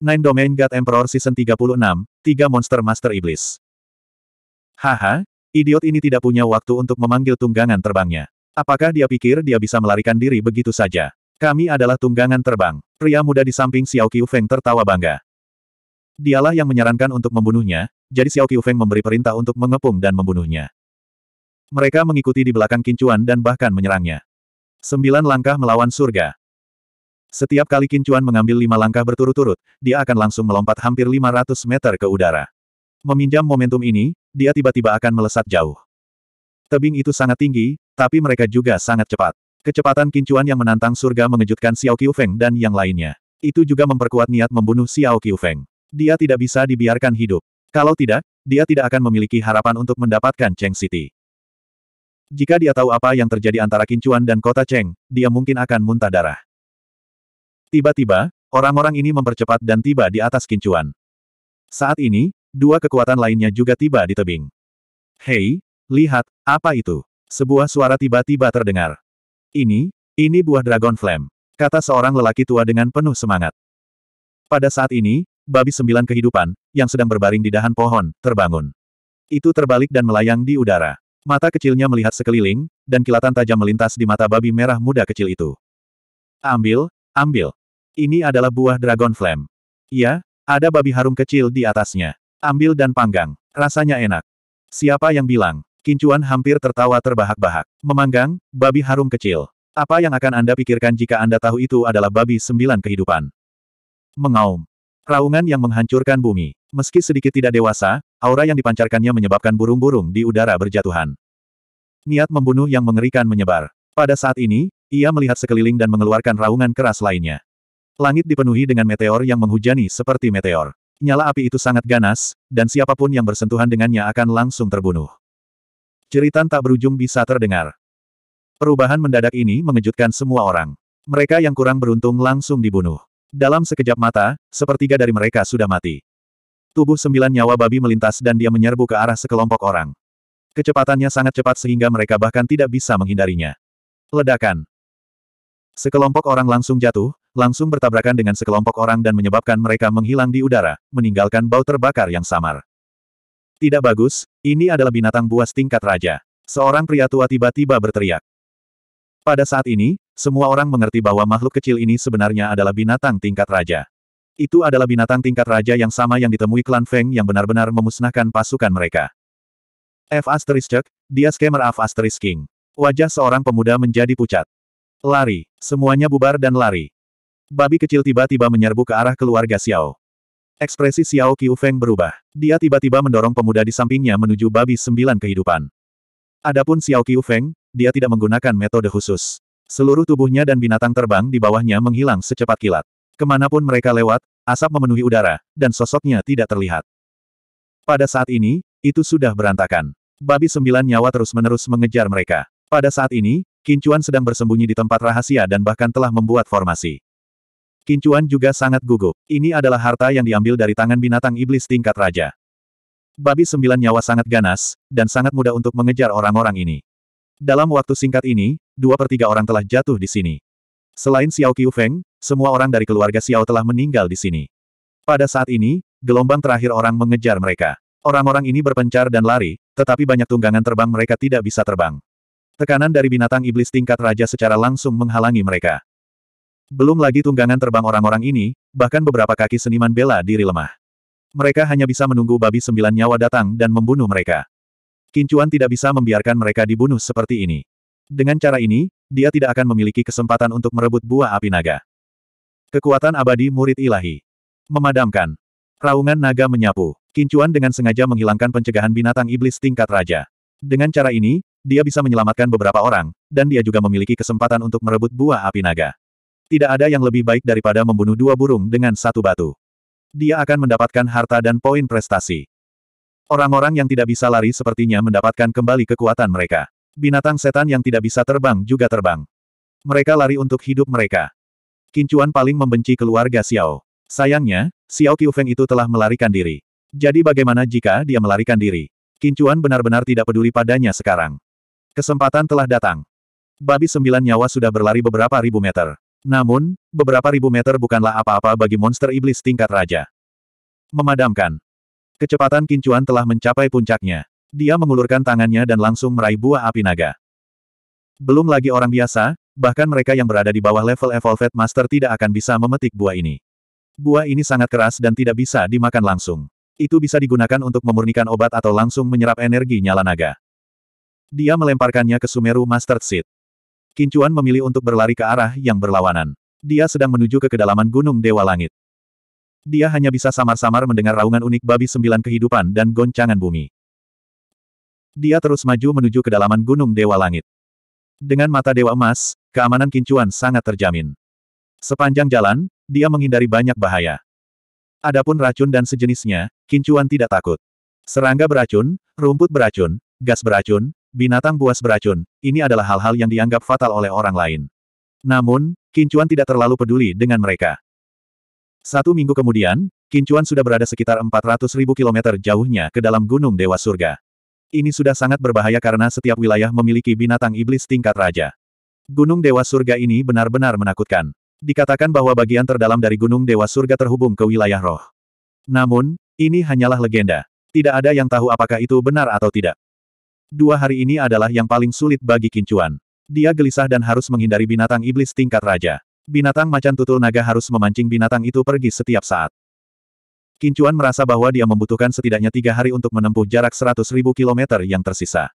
Nine Domain God Emperor Season 36, 3 Monster Master Iblis. Haha, idiot ini tidak punya waktu untuk memanggil tunggangan terbangnya. Apakah dia pikir dia bisa melarikan diri begitu saja? Kami adalah tunggangan terbang. Pria muda di samping Xiao Qiu Feng tertawa bangga. Dialah yang menyarankan untuk membunuhnya, jadi Xiao Qiu Feng memberi perintah untuk mengepung dan membunuhnya. Mereka mengikuti di belakang kincuan dan bahkan menyerangnya. Sembilan langkah melawan surga. Setiap kali Kincuan mengambil lima langkah berturut-turut, dia akan langsung melompat hampir 500 meter ke udara. Meminjam momentum ini, dia tiba-tiba akan melesat jauh. Tebing itu sangat tinggi, tapi mereka juga sangat cepat. Kecepatan Kincuan yang menantang surga mengejutkan Xiao Qiufeng dan yang lainnya. Itu juga memperkuat niat membunuh Xiao Qiufeng. Dia tidak bisa dibiarkan hidup. Kalau tidak, dia tidak akan memiliki harapan untuk mendapatkan Cheng City. Jika dia tahu apa yang terjadi antara Kincuan dan kota Cheng, dia mungkin akan muntah darah. Tiba-tiba, orang-orang ini mempercepat dan tiba di atas kincuan. Saat ini, dua kekuatan lainnya juga tiba di tebing. Hei, lihat, apa itu? Sebuah suara tiba-tiba terdengar. Ini, ini buah Dragon Flame, kata seorang lelaki tua dengan penuh semangat. Pada saat ini, babi sembilan kehidupan, yang sedang berbaring di dahan pohon, terbangun. Itu terbalik dan melayang di udara. Mata kecilnya melihat sekeliling, dan kilatan tajam melintas di mata babi merah muda kecil itu. Ambil, ambil, ini adalah buah dragon flame. Iya, ada babi harum kecil di atasnya. Ambil dan panggang. Rasanya enak. Siapa yang bilang? Kincuan hampir tertawa terbahak-bahak. Memanggang, babi harum kecil. Apa yang akan Anda pikirkan jika Anda tahu itu adalah babi sembilan kehidupan? Mengaum. Raungan yang menghancurkan bumi. Meski sedikit tidak dewasa, aura yang dipancarkannya menyebabkan burung-burung di udara berjatuhan. Niat membunuh yang mengerikan menyebar. Pada saat ini, ia melihat sekeliling dan mengeluarkan raungan keras lainnya. Langit dipenuhi dengan meteor yang menghujani seperti meteor. Nyala api itu sangat ganas, dan siapapun yang bersentuhan dengannya akan langsung terbunuh. Jeritan tak berujung bisa terdengar. Perubahan mendadak ini mengejutkan semua orang. Mereka yang kurang beruntung langsung dibunuh. Dalam sekejap mata, sepertiga dari mereka sudah mati. Tubuh sembilan nyawa babi melintas dan dia menyerbu ke arah sekelompok orang. Kecepatannya sangat cepat sehingga mereka bahkan tidak bisa menghindarinya. Ledakan. Sekelompok orang langsung jatuh, langsung bertabrakan dengan sekelompok orang dan menyebabkan mereka menghilang di udara, meninggalkan bau terbakar yang samar. Tidak bagus, ini adalah binatang buas tingkat raja. Seorang pria tua tiba-tiba berteriak. Pada saat ini, semua orang mengerti bahwa makhluk kecil ini sebenarnya adalah binatang tingkat raja. Itu adalah binatang tingkat raja yang sama yang ditemui klan Feng yang benar-benar memusnahkan pasukan mereka. F asterisk, dia scammer F asterisk King. Wajah seorang pemuda menjadi pucat. Lari, semuanya bubar dan lari. Babi kecil tiba-tiba menyerbu ke arah keluarga Xiao. Ekspresi Xiao Qiu Feng berubah. Dia tiba-tiba mendorong pemuda di sampingnya menuju babi sembilan kehidupan. Adapun Xiao Qiu Feng, dia tidak menggunakan metode khusus. Seluruh tubuhnya dan binatang terbang di bawahnya menghilang secepat kilat. Kemanapun mereka lewat, asap memenuhi udara, dan sosoknya tidak terlihat. Pada saat ini, itu sudah berantakan. Babi sembilan nyawa terus-menerus mengejar mereka. Pada saat ini, Kincuan sedang bersembunyi di tempat rahasia dan bahkan telah membuat formasi. Kincuan juga sangat gugup. Ini adalah harta yang diambil dari tangan binatang iblis tingkat raja. Babi sembilan nyawa sangat ganas, dan sangat mudah untuk mengejar orang-orang ini. Dalam waktu singkat ini, dua per tiga orang telah jatuh di sini. Selain Xiao Qiu Feng, semua orang dari keluarga Xiao telah meninggal di sini. Pada saat ini, gelombang terakhir orang mengejar mereka. Orang-orang ini berpencar dan lari, tetapi banyak tunggangan terbang mereka tidak bisa terbang. Tekanan dari binatang iblis tingkat raja secara langsung menghalangi mereka. Belum lagi tunggangan terbang orang-orang ini, bahkan beberapa kaki seniman bela diri lemah. Mereka hanya bisa menunggu babi sembilan nyawa datang dan membunuh mereka. Kincuan tidak bisa membiarkan mereka dibunuh seperti ini. Dengan cara ini, dia tidak akan memiliki kesempatan untuk merebut buah api naga. Kekuatan abadi murid ilahi. Memadamkan. Raungan naga menyapu. Kincuan dengan sengaja menghilangkan pencegahan binatang iblis tingkat raja. Dengan cara ini, dia bisa menyelamatkan beberapa orang, dan dia juga memiliki kesempatan untuk merebut buah api naga. Tidak ada yang lebih baik daripada membunuh dua burung dengan satu batu. Dia akan mendapatkan harta dan poin prestasi. Orang-orang yang tidak bisa lari sepertinya mendapatkan kembali kekuatan mereka. Binatang setan yang tidak bisa terbang juga terbang. Mereka lari untuk hidup mereka. Kincuan paling membenci keluarga Xiao. Sayangnya, Xiao Qiufeng itu telah melarikan diri. Jadi bagaimana jika dia melarikan diri? Kincuan benar-benar tidak peduli padanya sekarang. Kesempatan telah datang. Babi sembilan nyawa sudah berlari beberapa ribu meter. Namun, beberapa ribu meter bukanlah apa-apa bagi monster iblis tingkat raja. Memadamkan. Kecepatan Kincuan telah mencapai puncaknya. Dia mengulurkan tangannya dan langsung meraih buah api naga. Belum lagi orang biasa, bahkan mereka yang berada di bawah level Evolved Master tidak akan bisa memetik buah ini. Buah ini sangat keras dan tidak bisa dimakan langsung. Itu bisa digunakan untuk memurnikan obat atau langsung menyerap energi nyala naga. Dia melemparkannya ke Sumeru Master Seed. Kincuan memilih untuk berlari ke arah yang berlawanan. Dia sedang menuju ke kedalaman Gunung Dewa Langit. Dia hanya bisa samar-samar mendengar raungan unik babi sembilan kehidupan dan goncangan bumi. Dia terus maju menuju kedalaman Gunung Dewa Langit. Dengan mata Dewa Emas, keamanan Kincuan sangat terjamin. Sepanjang jalan, dia menghindari banyak bahaya. Adapun racun dan sejenisnya, Kincuan tidak takut. Serangga beracun, rumput beracun, gas beracun, Binatang buas beracun, ini adalah hal-hal yang dianggap fatal oleh orang lain. Namun, Kincuan tidak terlalu peduli dengan mereka. Satu minggu kemudian, Kincuan sudah berada sekitar 400 ribu kilometer jauhnya ke dalam Gunung Dewa Surga. Ini sudah sangat berbahaya karena setiap wilayah memiliki binatang iblis tingkat raja. Gunung Dewa Surga ini benar-benar menakutkan. Dikatakan bahwa bagian terdalam dari Gunung Dewa Surga terhubung ke wilayah roh. Namun, ini hanyalah legenda. Tidak ada yang tahu apakah itu benar atau tidak. Dua hari ini adalah yang paling sulit bagi Kincuan. Dia gelisah dan harus menghindari binatang iblis tingkat raja. Binatang macan tutul naga harus memancing binatang itu pergi setiap saat. Kincuan merasa bahwa dia membutuhkan setidaknya tiga hari untuk menempuh jarak seratus ribu kilometer yang tersisa.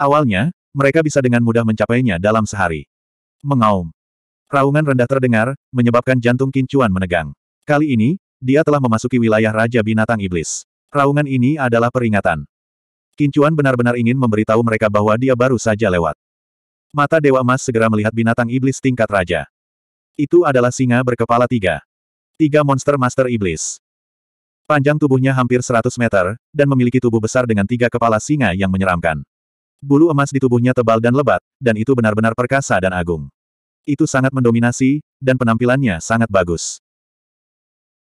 Awalnya, mereka bisa dengan mudah mencapainya dalam sehari. Mengaum. Raungan rendah terdengar, menyebabkan jantung Kincuan menegang. Kali ini, dia telah memasuki wilayah Raja Binatang Iblis. Raungan ini adalah peringatan. Kincuan benar-benar ingin memberitahu mereka bahwa dia baru saja lewat. Mata Dewa Emas segera melihat binatang iblis tingkat raja. Itu adalah singa berkepala tiga. Tiga monster master iblis. Panjang tubuhnya hampir 100 meter, dan memiliki tubuh besar dengan tiga kepala singa yang menyeramkan. Bulu emas di tubuhnya tebal dan lebat, dan itu benar-benar perkasa dan agung. Itu sangat mendominasi, dan penampilannya sangat bagus.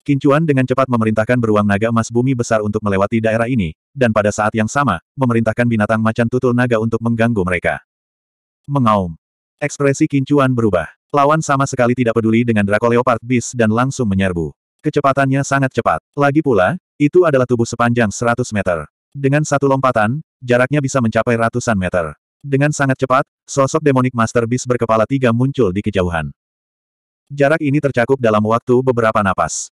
Kincuan dengan cepat memerintahkan beruang naga emas bumi besar untuk melewati daerah ini, dan pada saat yang sama, memerintahkan binatang macan tutul naga untuk mengganggu mereka. Mengaum. Ekspresi Kincuan berubah. Lawan sama sekali tidak peduli dengan Draco Leopard Beast dan langsung menyerbu. Kecepatannya sangat cepat. Lagi pula, itu adalah tubuh sepanjang 100 meter. Dengan satu lompatan, jaraknya bisa mencapai ratusan meter. Dengan sangat cepat, sosok demonik Master Beast berkepala tiga muncul di kejauhan. Jarak ini tercakup dalam waktu beberapa napas.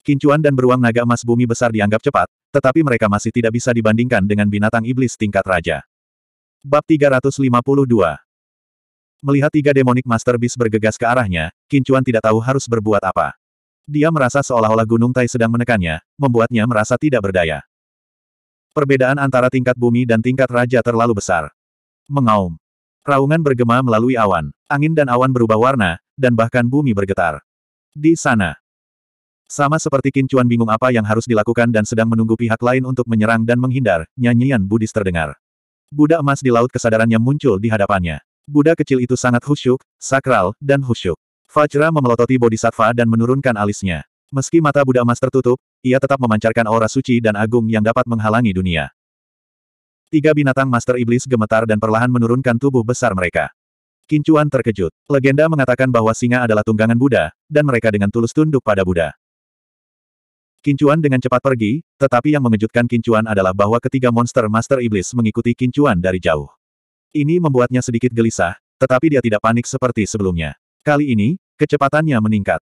Kincuan dan beruang naga emas bumi besar dianggap cepat, tetapi mereka masih tidak bisa dibandingkan dengan binatang iblis tingkat raja. Bab 352 Melihat tiga demonik master beast bergegas ke arahnya, Kincuan tidak tahu harus berbuat apa. Dia merasa seolah-olah gunung Tai sedang menekannya, membuatnya merasa tidak berdaya. Perbedaan antara tingkat bumi dan tingkat raja terlalu besar. Mengaum. Raungan bergema melalui awan, angin dan awan berubah warna, dan bahkan bumi bergetar. Di sana, sama seperti Kincuan bingung apa yang harus dilakukan dan sedang menunggu pihak lain untuk menyerang dan menghindar, nyanyian Buddhis terdengar. Buddha emas di laut kesadarannya muncul di hadapannya. Buddha kecil itu sangat khusyuk, sakral, dan khusyuk. Fajra memelototi bodhisattva dan menurunkan alisnya. Meski mata Buddha emas tertutup, ia tetap memancarkan aura suci dan agung yang dapat menghalangi dunia. Tiga binatang Master Iblis gemetar dan perlahan menurunkan tubuh besar mereka. Kincuan terkejut. Legenda mengatakan bahwa singa adalah tunggangan Buddha, dan mereka dengan tulus tunduk pada Buddha. Kincuan dengan cepat pergi, tetapi yang mengejutkan Kincuan adalah bahwa ketiga monster Master Iblis mengikuti Kincuan dari jauh. Ini membuatnya sedikit gelisah, tetapi dia tidak panik seperti sebelumnya. Kali ini, kecepatannya meningkat.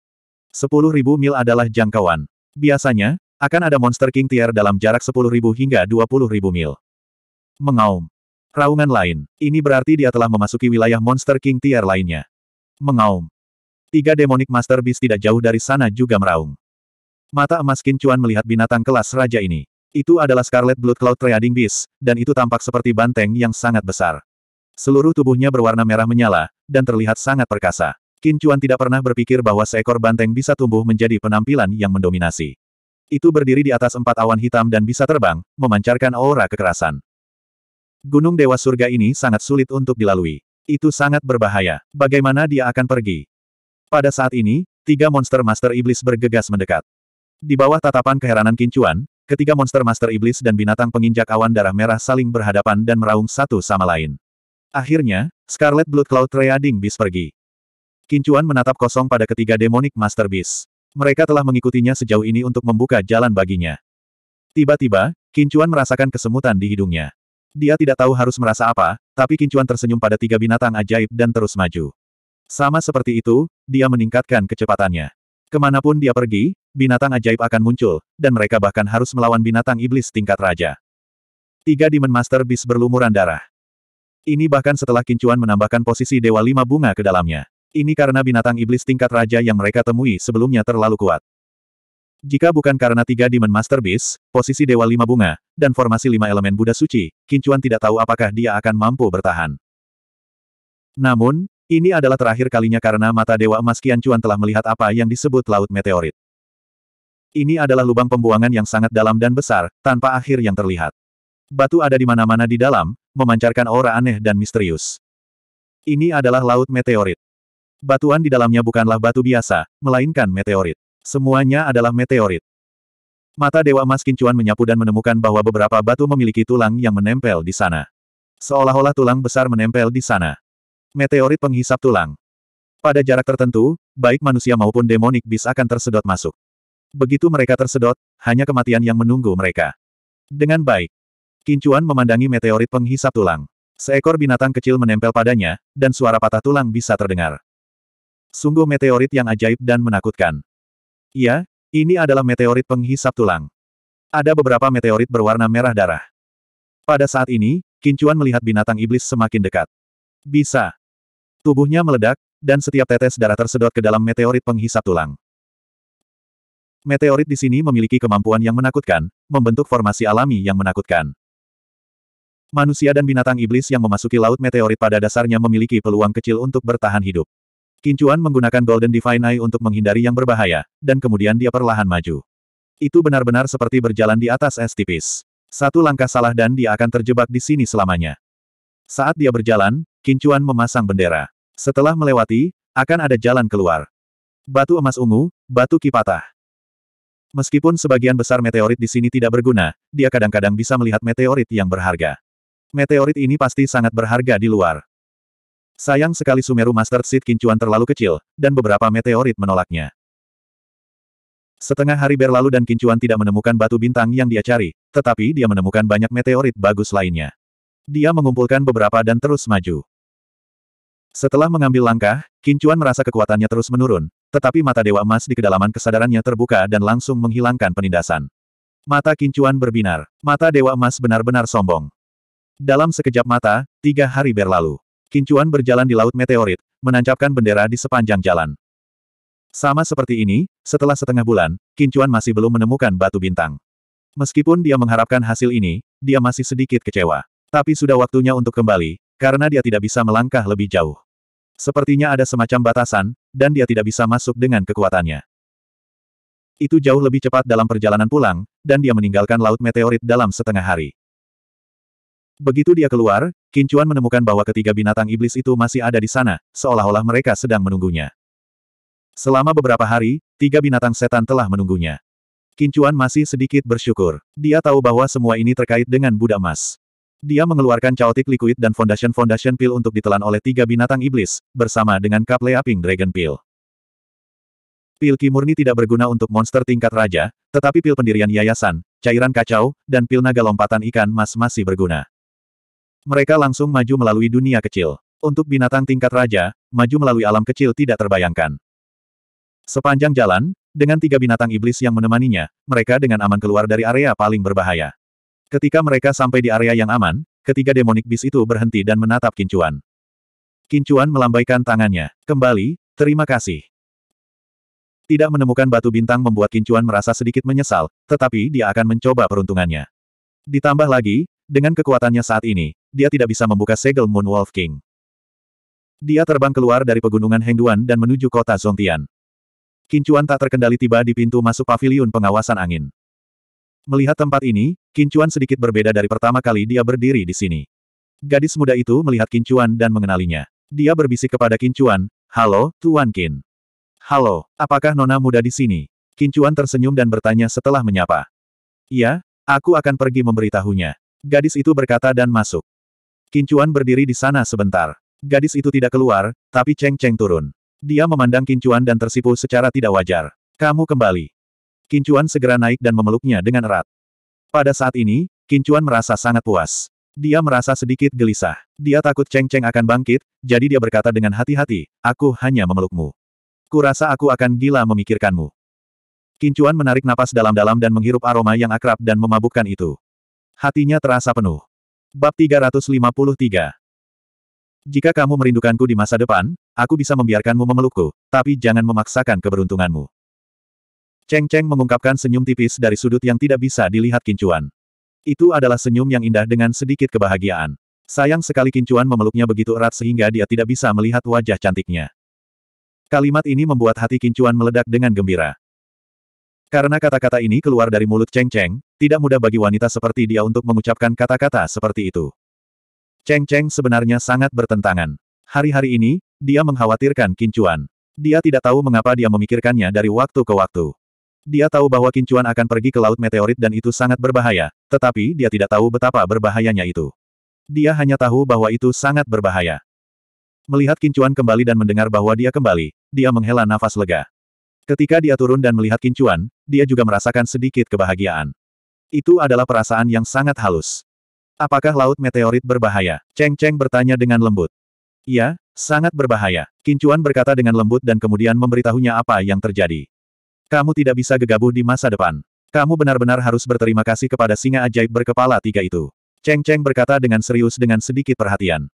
10.000 mil adalah jangkauan. Biasanya, akan ada monster King Tier dalam jarak 10.000 hingga 20.000 mil. Mengaum. Raungan lain. Ini berarti dia telah memasuki wilayah monster King Tier lainnya. Mengaum. Tiga demonic master beast tidak jauh dari sana juga meraung. Mata emas Qin Chuan melihat binatang kelas raja ini. Itu adalah Scarlet Blood Cloud Trading Beast, dan itu tampak seperti banteng yang sangat besar. Seluruh tubuhnya berwarna merah menyala, dan terlihat sangat perkasa. Qin Chuan tidak pernah berpikir bahwa seekor banteng bisa tumbuh menjadi penampilan yang mendominasi. Itu berdiri di atas empat awan hitam dan bisa terbang, memancarkan aura kekerasan. Gunung Dewa Surga ini sangat sulit untuk dilalui. Itu sangat berbahaya. Bagaimana dia akan pergi? Pada saat ini, tiga monster Master Iblis bergegas mendekat. Di bawah tatapan keheranan Kincuan, ketiga monster master iblis dan binatang penginjak awan darah merah saling berhadapan dan meraung satu sama lain. Akhirnya, Scarlet Blood Cloud Reading Beast pergi. Kincuan menatap kosong pada ketiga demonic master beast. Mereka telah mengikutinya sejauh ini untuk membuka jalan baginya. Tiba-tiba, Kincuan merasakan kesemutan di hidungnya. Dia tidak tahu harus merasa apa, tapi Kincuan tersenyum pada tiga binatang ajaib dan terus maju. Sama seperti itu, dia meningkatkan kecepatannya. Kemanapun dia pergi, binatang ajaib akan muncul, dan mereka bahkan harus melawan binatang iblis tingkat raja. Tiga Demon Master Beast berlumuran darah. Ini bahkan setelah Kincuan menambahkan posisi Dewa Lima Bunga ke dalamnya. Ini karena binatang iblis tingkat raja yang mereka temui sebelumnya terlalu kuat. Jika bukan karena tiga Demon Master Beast, posisi Dewa Lima Bunga, dan formasi lima elemen Buddha Suci, Kincuan tidak tahu apakah dia akan mampu bertahan. Namun, ini adalah terakhir kalinya karena mata Dewa Emas Kian Cuan telah melihat apa yang disebut Laut Meteorit. Ini adalah lubang pembuangan yang sangat dalam dan besar, tanpa akhir yang terlihat. Batu ada di mana-mana di dalam, memancarkan aura aneh dan misterius. Ini adalah Laut Meteorit. Batuan di dalamnya bukanlah batu biasa, melainkan meteorit. Semuanya adalah meteorit. Mata Dewa Emas Kincuan menyapu dan menemukan bahwa beberapa batu memiliki tulang yang menempel di sana. Seolah-olah tulang besar menempel di sana meteorit penghisap tulang. Pada jarak tertentu, baik manusia maupun demonik bis akan tersedot masuk. Begitu mereka tersedot, hanya kematian yang menunggu mereka. Dengan baik, Kincuan memandangi meteorit penghisap tulang. Seekor binatang kecil menempel padanya, dan suara patah tulang bisa terdengar. Sungguh meteorit yang ajaib dan menakutkan. Iya, ini adalah meteorit penghisap tulang. Ada beberapa meteorit berwarna merah darah. Pada saat ini, Kincuan melihat binatang iblis semakin dekat. Bisa, Tubuhnya meledak, dan setiap tetes darah tersedot ke dalam meteorit penghisap tulang. Meteorit di sini memiliki kemampuan yang menakutkan, membentuk formasi alami yang menakutkan. Manusia dan binatang iblis yang memasuki laut meteorit pada dasarnya memiliki peluang kecil untuk bertahan hidup. Kincuan menggunakan Golden Divine Eye untuk menghindari yang berbahaya, dan kemudian dia perlahan maju. Itu benar-benar seperti berjalan di atas es tipis. Satu langkah salah dan dia akan terjebak di sini selamanya. Saat dia berjalan, Kincuan memasang bendera. Setelah melewati, akan ada jalan keluar. Batu emas ungu, batu kipatah. Meskipun sebagian besar meteorit di sini tidak berguna, dia kadang-kadang bisa melihat meteorit yang berharga. Meteorit ini pasti sangat berharga di luar. Sayang sekali Sumeru Master Seed Kincuan terlalu kecil, dan beberapa meteorit menolaknya. Setengah hari berlalu dan Kincuan tidak menemukan batu bintang yang dia cari, tetapi dia menemukan banyak meteorit bagus lainnya. Dia mengumpulkan beberapa dan terus maju. Setelah mengambil langkah, Kincuan merasa kekuatannya terus menurun, tetapi mata Dewa Emas di kedalaman kesadarannya terbuka dan langsung menghilangkan penindasan. Mata Kincuan berbinar. Mata Dewa Emas benar-benar sombong. Dalam sekejap mata, tiga hari berlalu. Kincuan berjalan di Laut Meteorit, menancapkan bendera di sepanjang jalan. Sama seperti ini, setelah setengah bulan, Kincuan masih belum menemukan batu bintang. Meskipun dia mengharapkan hasil ini, dia masih sedikit kecewa. Tapi sudah waktunya untuk kembali, karena dia tidak bisa melangkah lebih jauh. Sepertinya ada semacam batasan, dan dia tidak bisa masuk dengan kekuatannya. Itu jauh lebih cepat dalam perjalanan pulang, dan dia meninggalkan Laut Meteorit dalam setengah hari. Begitu dia keluar, Kincuan menemukan bahwa ketiga binatang iblis itu masih ada di sana, seolah-olah mereka sedang menunggunya. Selama beberapa hari, tiga binatang setan telah menunggunya. Kincuan masih sedikit bersyukur. Dia tahu bahwa semua ini terkait dengan Buddha Mas. Dia mengeluarkan chaotic liquid dan foundation-foundation pill untuk ditelan oleh tiga binatang iblis, bersama dengan cup leaping dragon pill. Pil ki murni tidak berguna untuk monster tingkat raja, tetapi pil pendirian yayasan, cairan kacau, dan pil naga lompatan ikan mas masih berguna. Mereka langsung maju melalui dunia kecil. Untuk binatang tingkat raja, maju melalui alam kecil tidak terbayangkan. Sepanjang jalan, dengan tiga binatang iblis yang menemaninya, mereka dengan aman keluar dari area paling berbahaya. Ketika mereka sampai di area yang aman, ketiga demonic bis itu berhenti dan menatap Kincuan. Kincuan melambaikan tangannya. Kembali, terima kasih. Tidak menemukan batu bintang membuat Kincuan merasa sedikit menyesal, tetapi dia akan mencoba peruntungannya. Ditambah lagi, dengan kekuatannya saat ini, dia tidak bisa membuka segel Moon Wolf King. Dia terbang keluar dari pegunungan Hengduan dan menuju kota Zongtian. Kincuan tak terkendali tiba di pintu masuk paviliun pengawasan angin. Melihat tempat ini, Kincuan sedikit berbeda dari pertama kali dia berdiri di sini. Gadis muda itu melihat Kincuan dan mengenalinya. Dia berbisik kepada Kincuan, Halo, Tuan Kin. Halo, apakah nona muda di sini? Kincuan tersenyum dan bertanya setelah menyapa. Iya, aku akan pergi memberitahunya. Gadis itu berkata dan masuk. Kincuan berdiri di sana sebentar. Gadis itu tidak keluar, tapi Cheng Cheng turun. Dia memandang Kincuan dan tersipu secara tidak wajar. Kamu kembali. Kincuan segera naik dan memeluknya dengan erat. Pada saat ini, Kincuan merasa sangat puas. Dia merasa sedikit gelisah. Dia takut Cheng Cheng akan bangkit, jadi dia berkata dengan hati-hati, aku hanya memelukmu. Kurasa aku akan gila memikirkanmu. Kincuan menarik napas dalam-dalam dan menghirup aroma yang akrab dan memabukkan itu. Hatinya terasa penuh. Bab 353 Jika kamu merindukanku di masa depan, aku bisa membiarkanmu memelukku, tapi jangan memaksakan keberuntunganmu. Cheng Cheng mengungkapkan senyum tipis dari sudut yang tidak bisa dilihat Kincuan. Itu adalah senyum yang indah dengan sedikit kebahagiaan. Sayang sekali Kincuan memeluknya begitu erat sehingga dia tidak bisa melihat wajah cantiknya. Kalimat ini membuat hati Kincuan meledak dengan gembira. Karena kata-kata ini keluar dari mulut Cheng Cheng, tidak mudah bagi wanita seperti dia untuk mengucapkan kata-kata seperti itu. Cheng Cheng sebenarnya sangat bertentangan. Hari-hari ini, dia mengkhawatirkan Kincuan. Dia tidak tahu mengapa dia memikirkannya dari waktu ke waktu. Dia tahu bahwa Kincuan akan pergi ke Laut Meteorit dan itu sangat berbahaya, tetapi dia tidak tahu betapa berbahayanya itu. Dia hanya tahu bahwa itu sangat berbahaya. Melihat Kincuan kembali dan mendengar bahwa dia kembali, dia menghela nafas lega. Ketika dia turun dan melihat Kincuan, dia juga merasakan sedikit kebahagiaan. Itu adalah perasaan yang sangat halus. Apakah Laut Meteorit berbahaya? Cheng Cheng bertanya dengan lembut. Iya, sangat berbahaya. Kincuan berkata dengan lembut dan kemudian memberitahunya apa yang terjadi. Kamu tidak bisa gegabah di masa depan. Kamu benar-benar harus berterima kasih kepada singa ajaib berkepala tiga itu. Cheng Cheng berkata dengan serius dengan sedikit perhatian.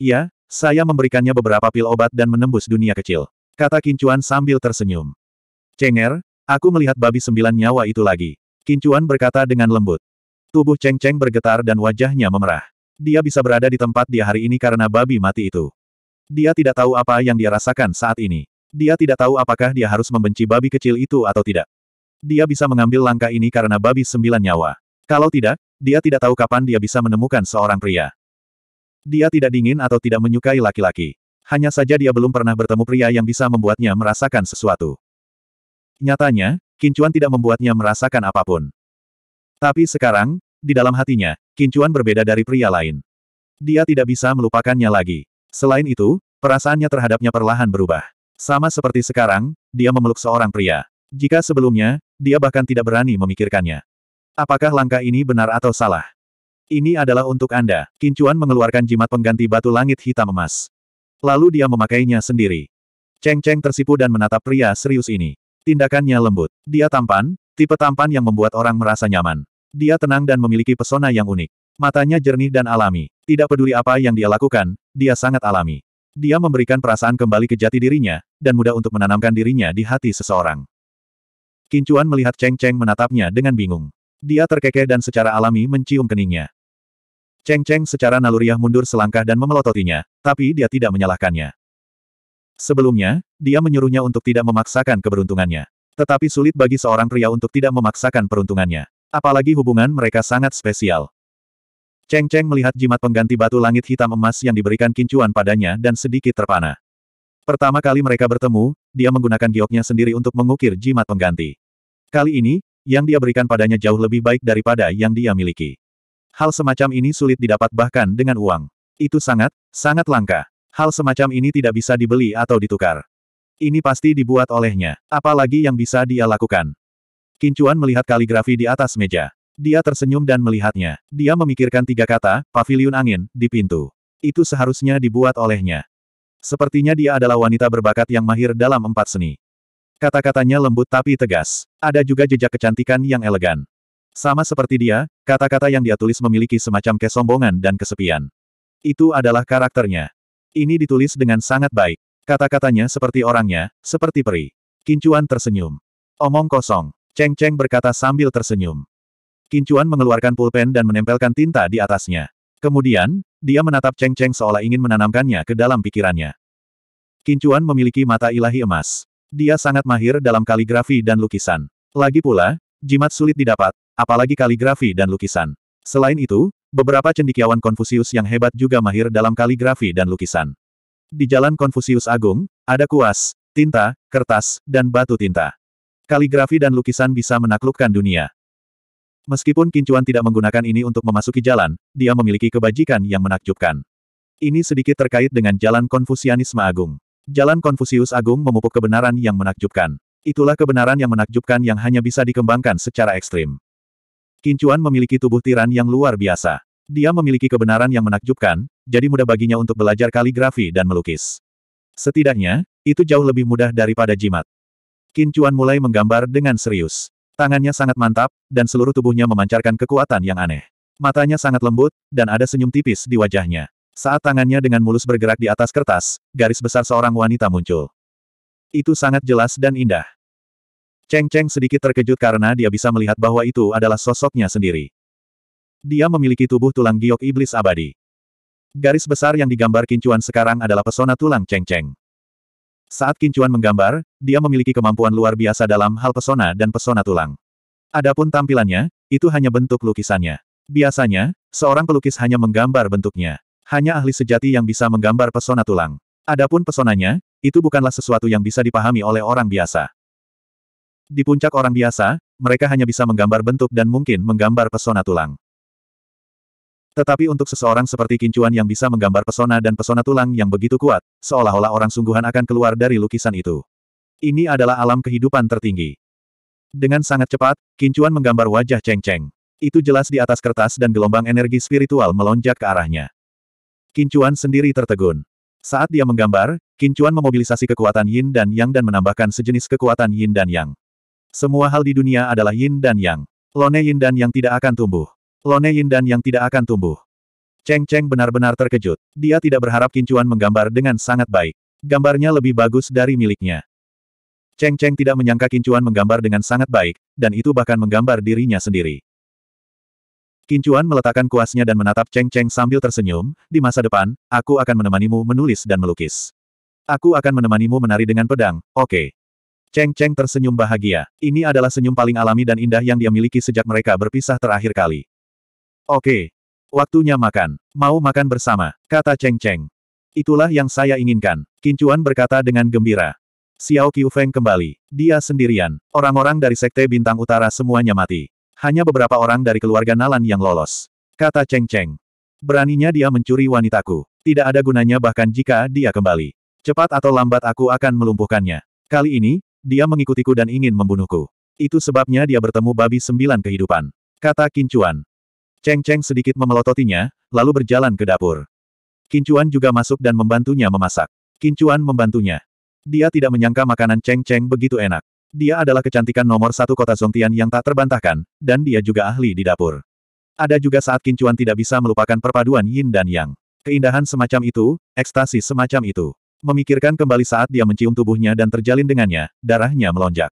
Iya, saya memberikannya beberapa pil obat dan menembus dunia kecil. Kata Kincuan sambil tersenyum. Cheng Er, aku melihat babi sembilan nyawa itu lagi. Kincuan berkata dengan lembut. Tubuh Cheng Cheng bergetar dan wajahnya memerah. Dia bisa berada di tempat dia hari ini karena babi mati itu. Dia tidak tahu apa yang dia rasakan saat ini. Dia tidak tahu apakah dia harus membenci babi kecil itu atau tidak. Dia bisa mengambil langkah ini karena babi sembilan nyawa. Kalau tidak, dia tidak tahu kapan dia bisa menemukan seorang pria. Dia tidak dingin atau tidak menyukai laki-laki. Hanya saja dia belum pernah bertemu pria yang bisa membuatnya merasakan sesuatu. Nyatanya, Kincuan tidak membuatnya merasakan apapun. Tapi sekarang, di dalam hatinya, Kincuan berbeda dari pria lain. Dia tidak bisa melupakannya lagi. Selain itu, perasaannya terhadapnya perlahan berubah. Sama seperti sekarang, dia memeluk seorang pria. Jika sebelumnya, dia bahkan tidak berani memikirkannya. Apakah langkah ini benar atau salah? Ini adalah untuk Anda. Kincuan mengeluarkan jimat pengganti batu langit hitam emas. Lalu dia memakainya sendiri. Cheng Cheng tersipu dan menatap pria serius ini. Tindakannya lembut. Dia tampan, tipe tampan yang membuat orang merasa nyaman. Dia tenang dan memiliki pesona yang unik. Matanya jernih dan alami. Tidak peduli apa yang dia lakukan, dia sangat alami. Dia memberikan perasaan kembali ke jati dirinya, dan mudah untuk menanamkan dirinya di hati seseorang. Kincuan melihat Cheng Cheng menatapnya dengan bingung. Dia terkekeh dan secara alami mencium keningnya. Cheng Cheng secara naluriah mundur selangkah dan memelototinya, tapi dia tidak menyalahkannya. Sebelumnya, dia menyuruhnya untuk tidak memaksakan keberuntungannya. Tetapi sulit bagi seorang pria untuk tidak memaksakan peruntungannya. Apalagi hubungan mereka sangat spesial. Cheng Cheng melihat jimat pengganti batu langit hitam emas yang diberikan kincuan padanya dan sedikit terpana. Pertama kali mereka bertemu, dia menggunakan gioknya sendiri untuk mengukir jimat pengganti. Kali ini, yang dia berikan padanya jauh lebih baik daripada yang dia miliki. Hal semacam ini sulit didapat bahkan dengan uang. Itu sangat, sangat langka. Hal semacam ini tidak bisa dibeli atau ditukar. Ini pasti dibuat olehnya. Apalagi yang bisa dia lakukan. Kincuan melihat kaligrafi di atas meja. Dia tersenyum dan melihatnya. Dia memikirkan tiga kata, pavilion angin, di pintu. Itu seharusnya dibuat olehnya. Sepertinya dia adalah wanita berbakat yang mahir dalam empat seni. Kata-katanya lembut tapi tegas. Ada juga jejak kecantikan yang elegan. Sama seperti dia, kata-kata yang dia tulis memiliki semacam kesombongan dan kesepian. Itu adalah karakternya. Ini ditulis dengan sangat baik. Kata-katanya seperti orangnya, seperti peri. Kincuan tersenyum. Omong kosong. Ceng Ceng berkata sambil tersenyum. Kincuan mengeluarkan pulpen dan menempelkan tinta di atasnya. Kemudian, dia menatap Cheng Cheng seolah ingin menanamkannya ke dalam pikirannya. Kincuan memiliki mata ilahi emas. Dia sangat mahir dalam kaligrafi dan lukisan. Lagi pula, jimat sulit didapat, apalagi kaligrafi dan lukisan. Selain itu, beberapa cendikiawan Konfusius yang hebat juga mahir dalam kaligrafi dan lukisan. Di Jalan Konfusius Agung, ada kuas, tinta, kertas, dan batu tinta. Kaligrafi dan lukisan bisa menaklukkan dunia. Meskipun Kincuan tidak menggunakan ini untuk memasuki jalan, dia memiliki kebajikan yang menakjubkan. Ini sedikit terkait dengan jalan Konfusianisme Agung. Jalan Konfusius Agung memupuk kebenaran yang menakjubkan. Itulah kebenaran yang menakjubkan yang hanya bisa dikembangkan secara ekstrim. Kincuan memiliki tubuh tiran yang luar biasa. Dia memiliki kebenaran yang menakjubkan, jadi mudah baginya untuk belajar kaligrafi dan melukis. Setidaknya, itu jauh lebih mudah daripada jimat. Kincuan mulai menggambar dengan serius. Tangannya sangat mantap, dan seluruh tubuhnya memancarkan kekuatan yang aneh. Matanya sangat lembut, dan ada senyum tipis di wajahnya. Saat tangannya dengan mulus bergerak di atas kertas, garis besar seorang wanita muncul. Itu sangat jelas dan indah. Cheng Cheng sedikit terkejut karena dia bisa melihat bahwa itu adalah sosoknya sendiri. Dia memiliki tubuh tulang giok iblis abadi. Garis besar yang digambar kincuan sekarang adalah pesona tulang Cheng Cheng. Saat Kincuan menggambar, dia memiliki kemampuan luar biasa dalam hal pesona dan pesona tulang. Adapun tampilannya, itu hanya bentuk lukisannya. Biasanya, seorang pelukis hanya menggambar bentuknya. Hanya ahli sejati yang bisa menggambar pesona tulang. Adapun pesonanya, itu bukanlah sesuatu yang bisa dipahami oleh orang biasa. Di puncak orang biasa, mereka hanya bisa menggambar bentuk dan mungkin menggambar pesona tulang. Tetapi untuk seseorang seperti kincuan yang bisa menggambar pesona dan pesona tulang yang begitu kuat, seolah-olah orang sungguhan akan keluar dari lukisan itu. Ini adalah alam kehidupan tertinggi. Dengan sangat cepat, kincuan menggambar wajah Cheng Cheng. Itu jelas di atas kertas dan gelombang energi spiritual melonjak ke arahnya. Kincuan sendiri tertegun. Saat dia menggambar, Kincuan memobilisasi kekuatan Yin dan Yang dan menambahkan sejenis kekuatan Yin dan Yang. Semua hal di dunia adalah Yin dan Yang. Lone Yin dan Yang tidak akan tumbuh. Lone Yin dan yang tidak akan tumbuh. Cheng Cheng benar-benar terkejut. Dia tidak berharap Kincuan menggambar dengan sangat baik. Gambarnya lebih bagus dari miliknya. Cheng Cheng tidak menyangka Kincuan menggambar dengan sangat baik, dan itu bahkan menggambar dirinya sendiri. Kincuan meletakkan kuasnya dan menatap Cheng Cheng sambil tersenyum, di masa depan, aku akan menemanimu menulis dan melukis. Aku akan menemanimu menari dengan pedang, oke. Okay. Cheng Cheng tersenyum bahagia. Ini adalah senyum paling alami dan indah yang dia miliki sejak mereka berpisah terakhir kali. Oke. Waktunya makan. Mau makan bersama, kata Cheng Cheng. Itulah yang saya inginkan, Kincuan berkata dengan gembira. Xiao Qiufeng kembali. Dia sendirian. Orang-orang dari Sekte Bintang Utara semuanya mati. Hanya beberapa orang dari keluarga Nalan yang lolos. Kata Cheng Cheng. Beraninya dia mencuri wanitaku. Tidak ada gunanya bahkan jika dia kembali. Cepat atau lambat aku akan melumpuhkannya. Kali ini, dia mengikutiku dan ingin membunuhku. Itu sebabnya dia bertemu babi sembilan kehidupan. Kata Kincuan. Cheng Cheng sedikit memelototinya, lalu berjalan ke dapur. Kincuan juga masuk dan membantunya memasak. Kincuan membantunya. Dia tidak menyangka makanan Cheng Cheng begitu enak. Dia adalah kecantikan nomor satu kota Zongtian yang tak terbantahkan, dan dia juga ahli di dapur. Ada juga saat Kincuan tidak bisa melupakan perpaduan Yin dan Yang. Keindahan semacam itu, ekstasi semacam itu. Memikirkan kembali saat dia mencium tubuhnya dan terjalin dengannya, darahnya melonjak.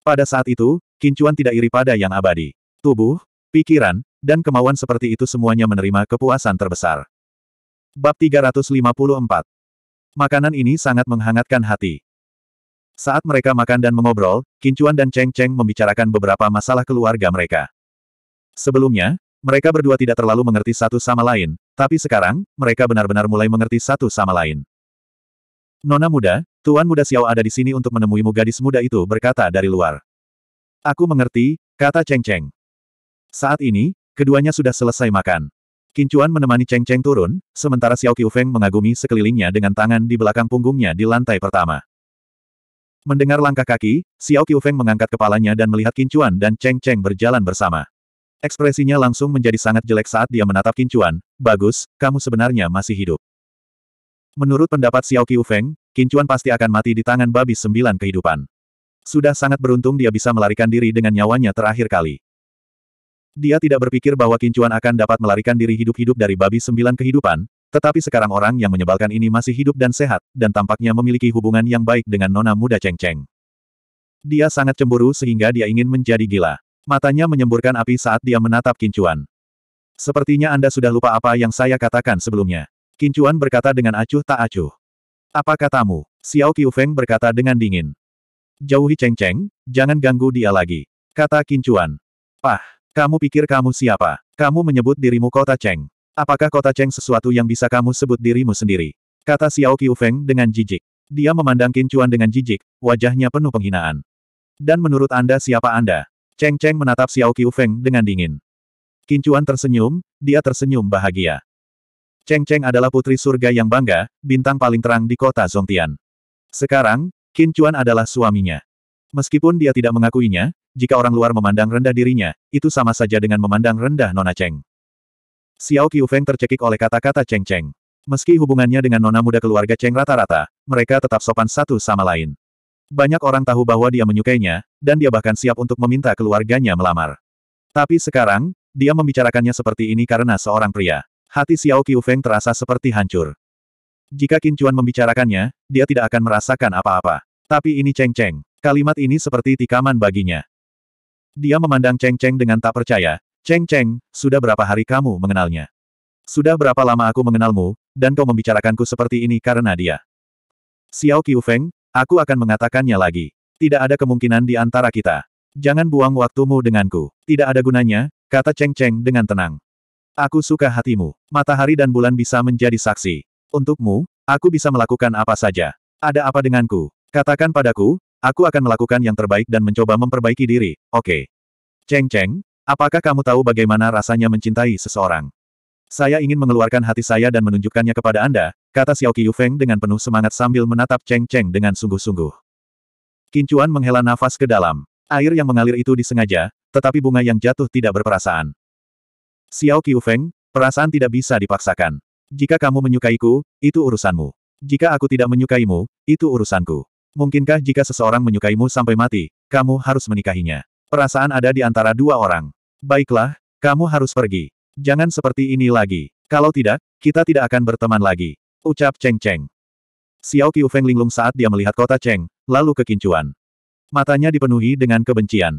Pada saat itu, Kincuan tidak iri pada yang abadi. Tubuh, pikiran, dan kemauan seperti itu semuanya menerima kepuasan terbesar. Bab 354 Makanan ini sangat menghangatkan hati. Saat mereka makan dan mengobrol, Kincuan dan Cheng Cheng membicarakan beberapa masalah keluarga mereka. Sebelumnya, mereka berdua tidak terlalu mengerti satu sama lain, tapi sekarang, mereka benar-benar mulai mengerti satu sama lain. Nona muda, Tuan muda Xiao ada di sini untuk menemuimu gadis muda itu berkata dari luar. Aku mengerti, kata Cheng Cheng. Saat ini, keduanya sudah selesai makan. Kincuan menemani Cheng Cheng turun, sementara Xiao Qiufeng mengagumi sekelilingnya dengan tangan di belakang punggungnya di lantai pertama. Mendengar langkah kaki, Xiao Qiufeng mengangkat kepalanya dan melihat Kincuan dan Cheng Cheng berjalan bersama. Ekspresinya langsung menjadi sangat jelek saat dia menatap Kincuan, bagus, kamu sebenarnya masih hidup. Menurut pendapat Xiao Qiufeng, Kincuan pasti akan mati di tangan babi sembilan kehidupan. Sudah sangat beruntung dia bisa melarikan diri dengan nyawanya terakhir kali. Dia tidak berpikir bahwa kincuan akan dapat melarikan diri hidup-hidup dari babi sembilan kehidupan, tetapi sekarang orang yang menyebalkan ini masih hidup dan sehat, dan tampaknya memiliki hubungan yang baik dengan nona muda Cheng Cheng. Dia sangat cemburu sehingga dia ingin menjadi gila. Matanya menyemburkan api saat dia menatap kincuan. Sepertinya Anda sudah lupa apa yang saya katakan sebelumnya. Kincuan berkata dengan acuh tak acuh. Apa katamu? Xiao Qiu Feng berkata dengan dingin. Jauhi Cheng Cheng, jangan ganggu dia lagi. Kata Kincuan. Pah! Kamu pikir kamu siapa? Kamu menyebut dirimu kota Cheng. Apakah kota Cheng sesuatu yang bisa kamu sebut dirimu sendiri? Kata Xiao Qiufeng dengan jijik. Dia memandang Qin Chuan dengan jijik, wajahnya penuh penghinaan. Dan menurut Anda siapa Anda? Cheng Cheng menatap Xiao Qiufeng dengan dingin. Qin Chuan tersenyum, dia tersenyum bahagia. Cheng Cheng adalah putri surga yang bangga, bintang paling terang di kota Zongtian. Sekarang, Qin Chuan adalah suaminya. Meskipun dia tidak mengakuinya, jika orang luar memandang rendah dirinya, itu sama saja dengan memandang rendah Nona Cheng. Xiao Qiufeng tercekik oleh kata-kata Cheng Cheng. Meski hubungannya dengan nona muda keluarga Cheng rata-rata, mereka tetap sopan satu sama lain. Banyak orang tahu bahwa dia menyukainya, dan dia bahkan siap untuk meminta keluarganya melamar. Tapi sekarang, dia membicarakannya seperti ini karena seorang pria. Hati Xiao Qiufeng terasa seperti hancur. Jika Qin Chuan membicarakannya, dia tidak akan merasakan apa-apa. Tapi ini Cheng Cheng, Kalimat ini seperti tikaman baginya. Dia memandang Cheng Cheng dengan tak percaya. Cheng Cheng, sudah berapa hari kamu mengenalnya? Sudah berapa lama aku mengenalmu, dan kau membicarakanku seperti ini karena dia. Xiao Qiufeng, aku akan mengatakannya lagi. Tidak ada kemungkinan di antara kita. Jangan buang waktumu denganku. Tidak ada gunanya, kata Cheng Cheng dengan tenang. Aku suka hatimu. Matahari dan bulan bisa menjadi saksi. Untukmu, aku bisa melakukan apa saja. Ada apa denganku? Katakan padaku, Aku akan melakukan yang terbaik dan mencoba memperbaiki diri, oke. Okay. Cheng Cheng, apakah kamu tahu bagaimana rasanya mencintai seseorang? Saya ingin mengeluarkan hati saya dan menunjukkannya kepada Anda, kata Xiao Feng dengan penuh semangat sambil menatap Cheng Cheng dengan sungguh-sungguh. Kincuan menghela nafas ke dalam. Air yang mengalir itu disengaja, tetapi bunga yang jatuh tidak berperasaan. Xiao Feng, perasaan tidak bisa dipaksakan. Jika kamu menyukaiku, itu urusanmu. Jika aku tidak menyukaimu, itu urusanku. Mungkinkah jika seseorang menyukaimu sampai mati, kamu harus menikahinya? Perasaan ada di antara dua orang. Baiklah, kamu harus pergi. Jangan seperti ini lagi. Kalau tidak, kita tidak akan berteman lagi. Ucap Cheng Cheng. Xiao Qiufeng linglung saat dia melihat kota Cheng, lalu ke Kincuan. Matanya dipenuhi dengan kebencian.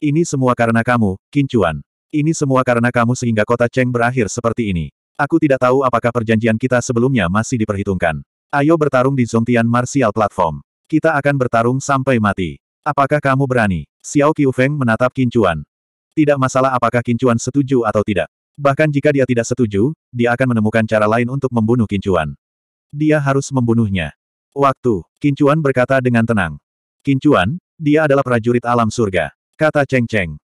Ini semua karena kamu, Kincuan. Ini semua karena kamu sehingga kota Cheng berakhir seperti ini. Aku tidak tahu apakah perjanjian kita sebelumnya masih diperhitungkan. Ayo bertarung di Zongtian Martial Platform. Kita akan bertarung sampai mati. Apakah kamu berani? Xiao Qiufeng menatap Kincuan. Tidak masalah apakah Kincuan setuju atau tidak. Bahkan jika dia tidak setuju, dia akan menemukan cara lain untuk membunuh Kincuan. Dia harus membunuhnya. Waktu, Kincuan berkata dengan tenang. Kincuan, dia adalah prajurit alam surga, kata Cheng Cheng.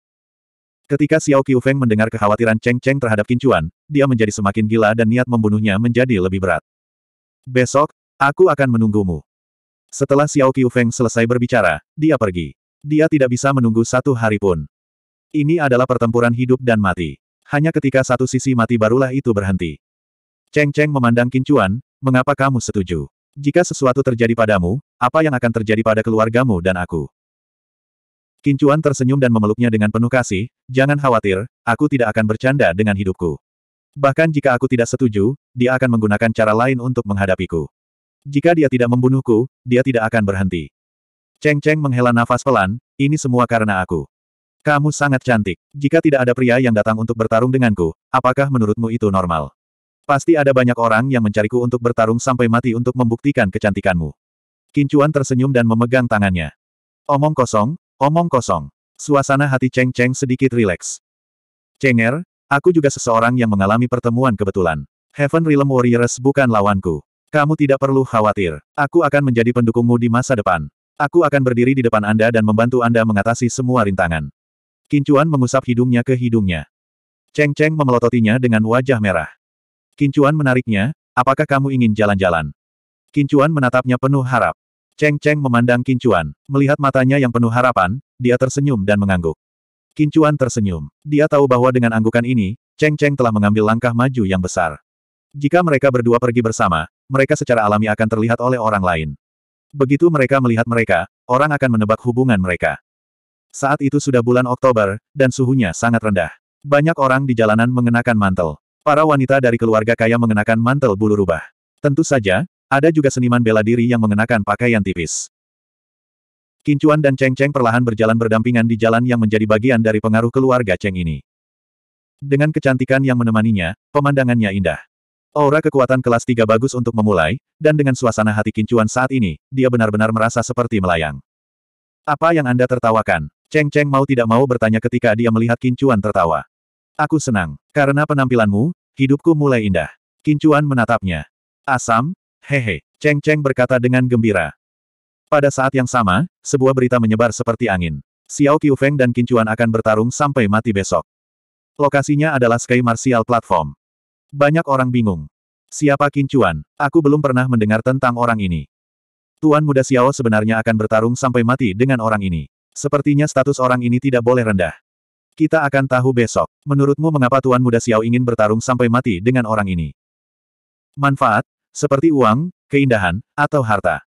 Ketika Xiao Qiufeng mendengar kekhawatiran Cheng Cheng terhadap Kincuan, dia menjadi semakin gila dan niat membunuhnya menjadi lebih berat. Besok, aku akan menunggumu. Setelah Xiao Qiufeng selesai berbicara, dia pergi. Dia tidak bisa menunggu satu hari pun. Ini adalah pertempuran hidup dan mati. Hanya ketika satu sisi mati barulah itu berhenti. Cheng Cheng memandang Kincuan, mengapa kamu setuju? Jika sesuatu terjadi padamu, apa yang akan terjadi pada keluargamu dan aku? Kincuan tersenyum dan memeluknya dengan penuh kasih, jangan khawatir, aku tidak akan bercanda dengan hidupku. Bahkan jika aku tidak setuju, dia akan menggunakan cara lain untuk menghadapiku. Jika dia tidak membunuhku, dia tidak akan berhenti. Cheng Cheng menghela nafas pelan, ini semua karena aku. Kamu sangat cantik. Jika tidak ada pria yang datang untuk bertarung denganku, apakah menurutmu itu normal? Pasti ada banyak orang yang mencariku untuk bertarung sampai mati untuk membuktikan kecantikanmu. Kincuan tersenyum dan memegang tangannya. Omong kosong, omong kosong. Suasana hati Cheng Cheng sedikit rileks. Cenger, aku juga seseorang yang mengalami pertemuan kebetulan. Heaven Realm Warriors bukan lawanku. Kamu tidak perlu khawatir. Aku akan menjadi pendukungmu di masa depan. Aku akan berdiri di depan Anda dan membantu Anda mengatasi semua rintangan. Kincuan mengusap hidungnya ke hidungnya. Cheng Cheng memelototinya dengan wajah merah. Kincuan menariknya, apakah kamu ingin jalan-jalan? Kincuan menatapnya penuh harap. Cheng Cheng memandang Kincuan. Melihat matanya yang penuh harapan, dia tersenyum dan mengangguk. Kincuan tersenyum. Dia tahu bahwa dengan anggukan ini, Cheng Cheng telah mengambil langkah maju yang besar. Jika mereka berdua pergi bersama, mereka secara alami akan terlihat oleh orang lain. Begitu mereka melihat mereka, orang akan menebak hubungan mereka. Saat itu sudah bulan Oktober, dan suhunya sangat rendah. Banyak orang di jalanan mengenakan mantel. Para wanita dari keluarga kaya mengenakan mantel bulu rubah. Tentu saja, ada juga seniman bela diri yang mengenakan pakaian tipis. Kincuan dan Cheng Cheng perlahan berjalan berdampingan di jalan yang menjadi bagian dari pengaruh keluarga Cheng ini. Dengan kecantikan yang menemaninya, pemandangannya indah. Aura kekuatan kelas 3 bagus untuk memulai, dan dengan suasana hati kincuan saat ini, dia benar-benar merasa seperti melayang. Apa yang Anda tertawakan? Cheng Cheng mau tidak mau bertanya ketika dia melihat kincuan tertawa. Aku senang, karena penampilanmu, hidupku mulai indah. Kincuan menatapnya. Asam, hehe, Cheng Cheng berkata dengan gembira. Pada saat yang sama, sebuah berita menyebar seperti angin. Xiao Qiu Feng dan Kincuan akan bertarung sampai mati besok. Lokasinya adalah Sky Martial Platform. Banyak orang bingung. Siapa Kincuan? Aku belum pernah mendengar tentang orang ini. Tuan Muda Xiao sebenarnya akan bertarung sampai mati dengan orang ini. Sepertinya status orang ini tidak boleh rendah. Kita akan tahu besok. Menurutmu mengapa Tuan Muda Xiao ingin bertarung sampai mati dengan orang ini? Manfaat, seperti uang, keindahan, atau harta.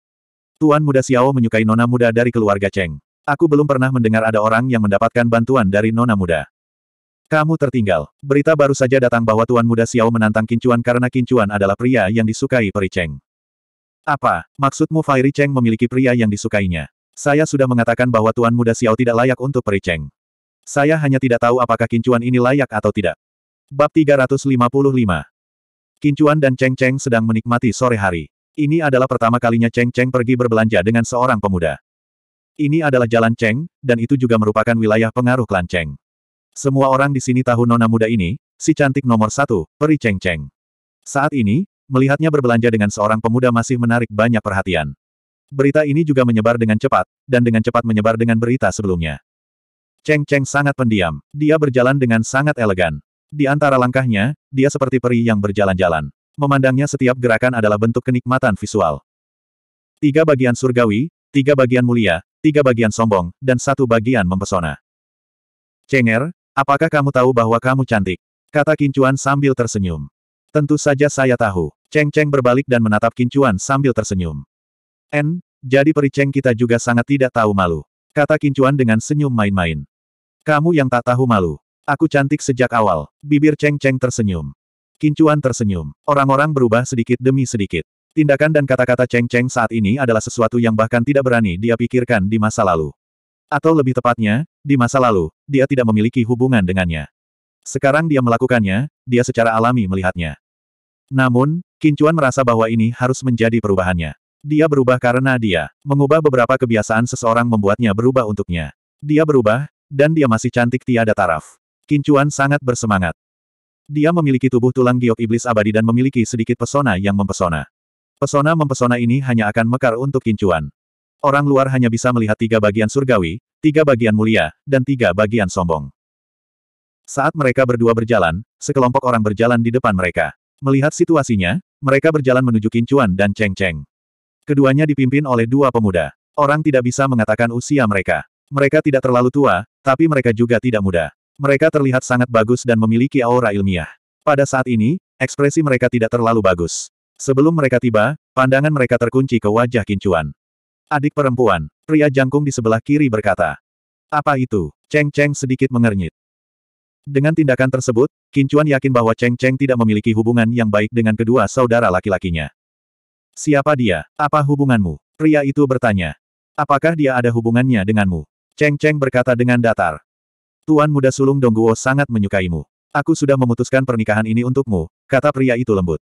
Tuan Muda Xiao menyukai nona muda dari keluarga Cheng. Aku belum pernah mendengar ada orang yang mendapatkan bantuan dari nona muda. Kamu tertinggal. Berita baru saja datang bahwa Tuan Muda Xiao menantang Kincuan karena Kincuan adalah pria yang disukai Peri Cheng. Apa? Maksudmu Fairy Cheng memiliki pria yang disukainya? Saya sudah mengatakan bahwa Tuan Muda Xiao tidak layak untuk Peri Cheng. Saya hanya tidak tahu apakah Kincuan ini layak atau tidak. Bab 355 Kincuan dan Cheng Cheng sedang menikmati sore hari. Ini adalah pertama kalinya Cheng Cheng pergi berbelanja dengan seorang pemuda. Ini adalah jalan Cheng, dan itu juga merupakan wilayah pengaruh klan Cheng. Semua orang di sini tahu nona muda ini, si cantik nomor satu, peri ceng-ceng. Saat ini, melihatnya berbelanja dengan seorang pemuda masih menarik banyak perhatian. Berita ini juga menyebar dengan cepat, dan dengan cepat menyebar dengan berita sebelumnya. Cheng Cheng sangat pendiam. Dia berjalan dengan sangat elegan. Di antara langkahnya, dia seperti peri yang berjalan-jalan. Memandangnya setiap gerakan adalah bentuk kenikmatan visual. Tiga bagian surgawi, tiga bagian mulia, tiga bagian sombong, dan satu bagian mempesona. Cenger, Apakah kamu tahu bahwa kamu cantik? Kata Kincuan sambil tersenyum. Tentu saja saya tahu. Cheng Cheng berbalik dan menatap Kincuan sambil tersenyum. En, jadi peri Cheng kita juga sangat tidak tahu malu. Kata Kincuan dengan senyum main-main. Kamu yang tak tahu malu. Aku cantik sejak awal. Bibir Cheng Cheng tersenyum. Kincuan tersenyum. Orang-orang berubah sedikit demi sedikit. Tindakan dan kata-kata Cheng Cheng saat ini adalah sesuatu yang bahkan tidak berani dia pikirkan di masa lalu. Atau lebih tepatnya, di masa lalu, dia tidak memiliki hubungan dengannya. Sekarang dia melakukannya, dia secara alami melihatnya. Namun, Kincuan merasa bahwa ini harus menjadi perubahannya. Dia berubah karena dia mengubah beberapa kebiasaan seseorang membuatnya berubah untuknya. Dia berubah, dan dia masih cantik tiada taraf. Kincuan sangat bersemangat. Dia memiliki tubuh tulang giok iblis abadi dan memiliki sedikit pesona yang mempesona. Pesona mempesona ini hanya akan mekar untuk Kincuan. Orang luar hanya bisa melihat tiga bagian surgawi, tiga bagian mulia, dan tiga bagian sombong. Saat mereka berdua berjalan, sekelompok orang berjalan di depan mereka. Melihat situasinya, mereka berjalan menuju Kincuan dan Cheng Cheng. Keduanya dipimpin oleh dua pemuda. Orang tidak bisa mengatakan usia mereka. Mereka tidak terlalu tua, tapi mereka juga tidak muda. Mereka terlihat sangat bagus dan memiliki aura ilmiah. Pada saat ini, ekspresi mereka tidak terlalu bagus. Sebelum mereka tiba, pandangan mereka terkunci ke wajah Kincuan. Adik perempuan, pria jangkung di sebelah kiri berkata. Apa itu? Cheng Cheng sedikit mengernyit. Dengan tindakan tersebut, Kincuan yakin bahwa Cheng Cheng tidak memiliki hubungan yang baik dengan kedua saudara laki-lakinya. Siapa dia? Apa hubunganmu? Pria itu bertanya. Apakah dia ada hubungannya denganmu? Cheng Cheng berkata dengan datar. Tuan muda sulung Dongguo sangat menyukaimu. Aku sudah memutuskan pernikahan ini untukmu, kata pria itu lembut.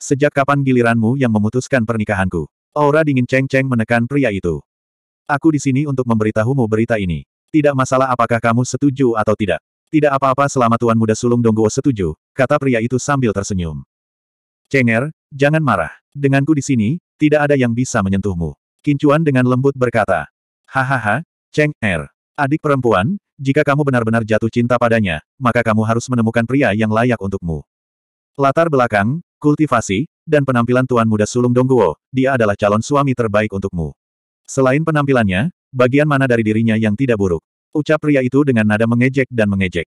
Sejak kapan giliranmu yang memutuskan pernikahanku? Aura dingin Cheng Cheng menekan pria itu. Aku di sini untuk memberitahumu berita ini. Tidak masalah apakah kamu setuju atau tidak. Tidak apa-apa selama Tuan Muda Sulung Dongguo setuju, kata pria itu sambil tersenyum. Cenger, jangan marah. Denganku di sini, tidak ada yang bisa menyentuhmu. Kincuan dengan lembut berkata. Hahaha, Cheng Er. Adik perempuan, jika kamu benar-benar jatuh cinta padanya, maka kamu harus menemukan pria yang layak untukmu. Latar belakang, kultivasi, dan penampilan tuan muda sulung Dongguo, dia adalah calon suami terbaik untukmu. Selain penampilannya, bagian mana dari dirinya yang tidak buruk? Ucap pria itu dengan nada mengejek dan mengejek.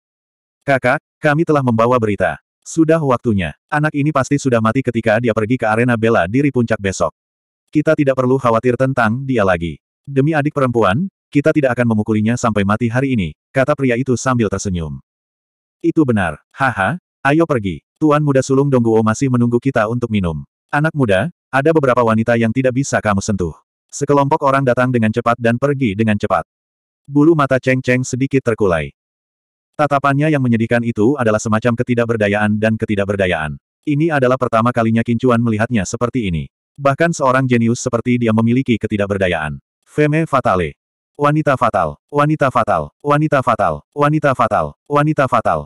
Kakak, kami telah membawa berita. Sudah waktunya. Anak ini pasti sudah mati ketika dia pergi ke arena bela diri puncak besok. Kita tidak perlu khawatir tentang dia lagi. Demi adik perempuan, kita tidak akan memukulinya sampai mati hari ini, kata pria itu sambil tersenyum. Itu benar. Haha, ayo pergi. Tuan muda sulung Dongguo masih menunggu kita untuk minum. Anak muda, ada beberapa wanita yang tidak bisa kamu sentuh. Sekelompok orang datang dengan cepat dan pergi dengan cepat. Bulu mata Cheng Cheng sedikit terkulai. Tatapannya yang menyedihkan itu adalah semacam ketidakberdayaan dan ketidakberdayaan. Ini adalah pertama kalinya Kincuan melihatnya seperti ini. Bahkan seorang jenius seperti dia memiliki ketidakberdayaan. Femme fatale. Wanita fatal. Wanita fatal. Wanita fatal. Wanita fatal. Wanita fatal.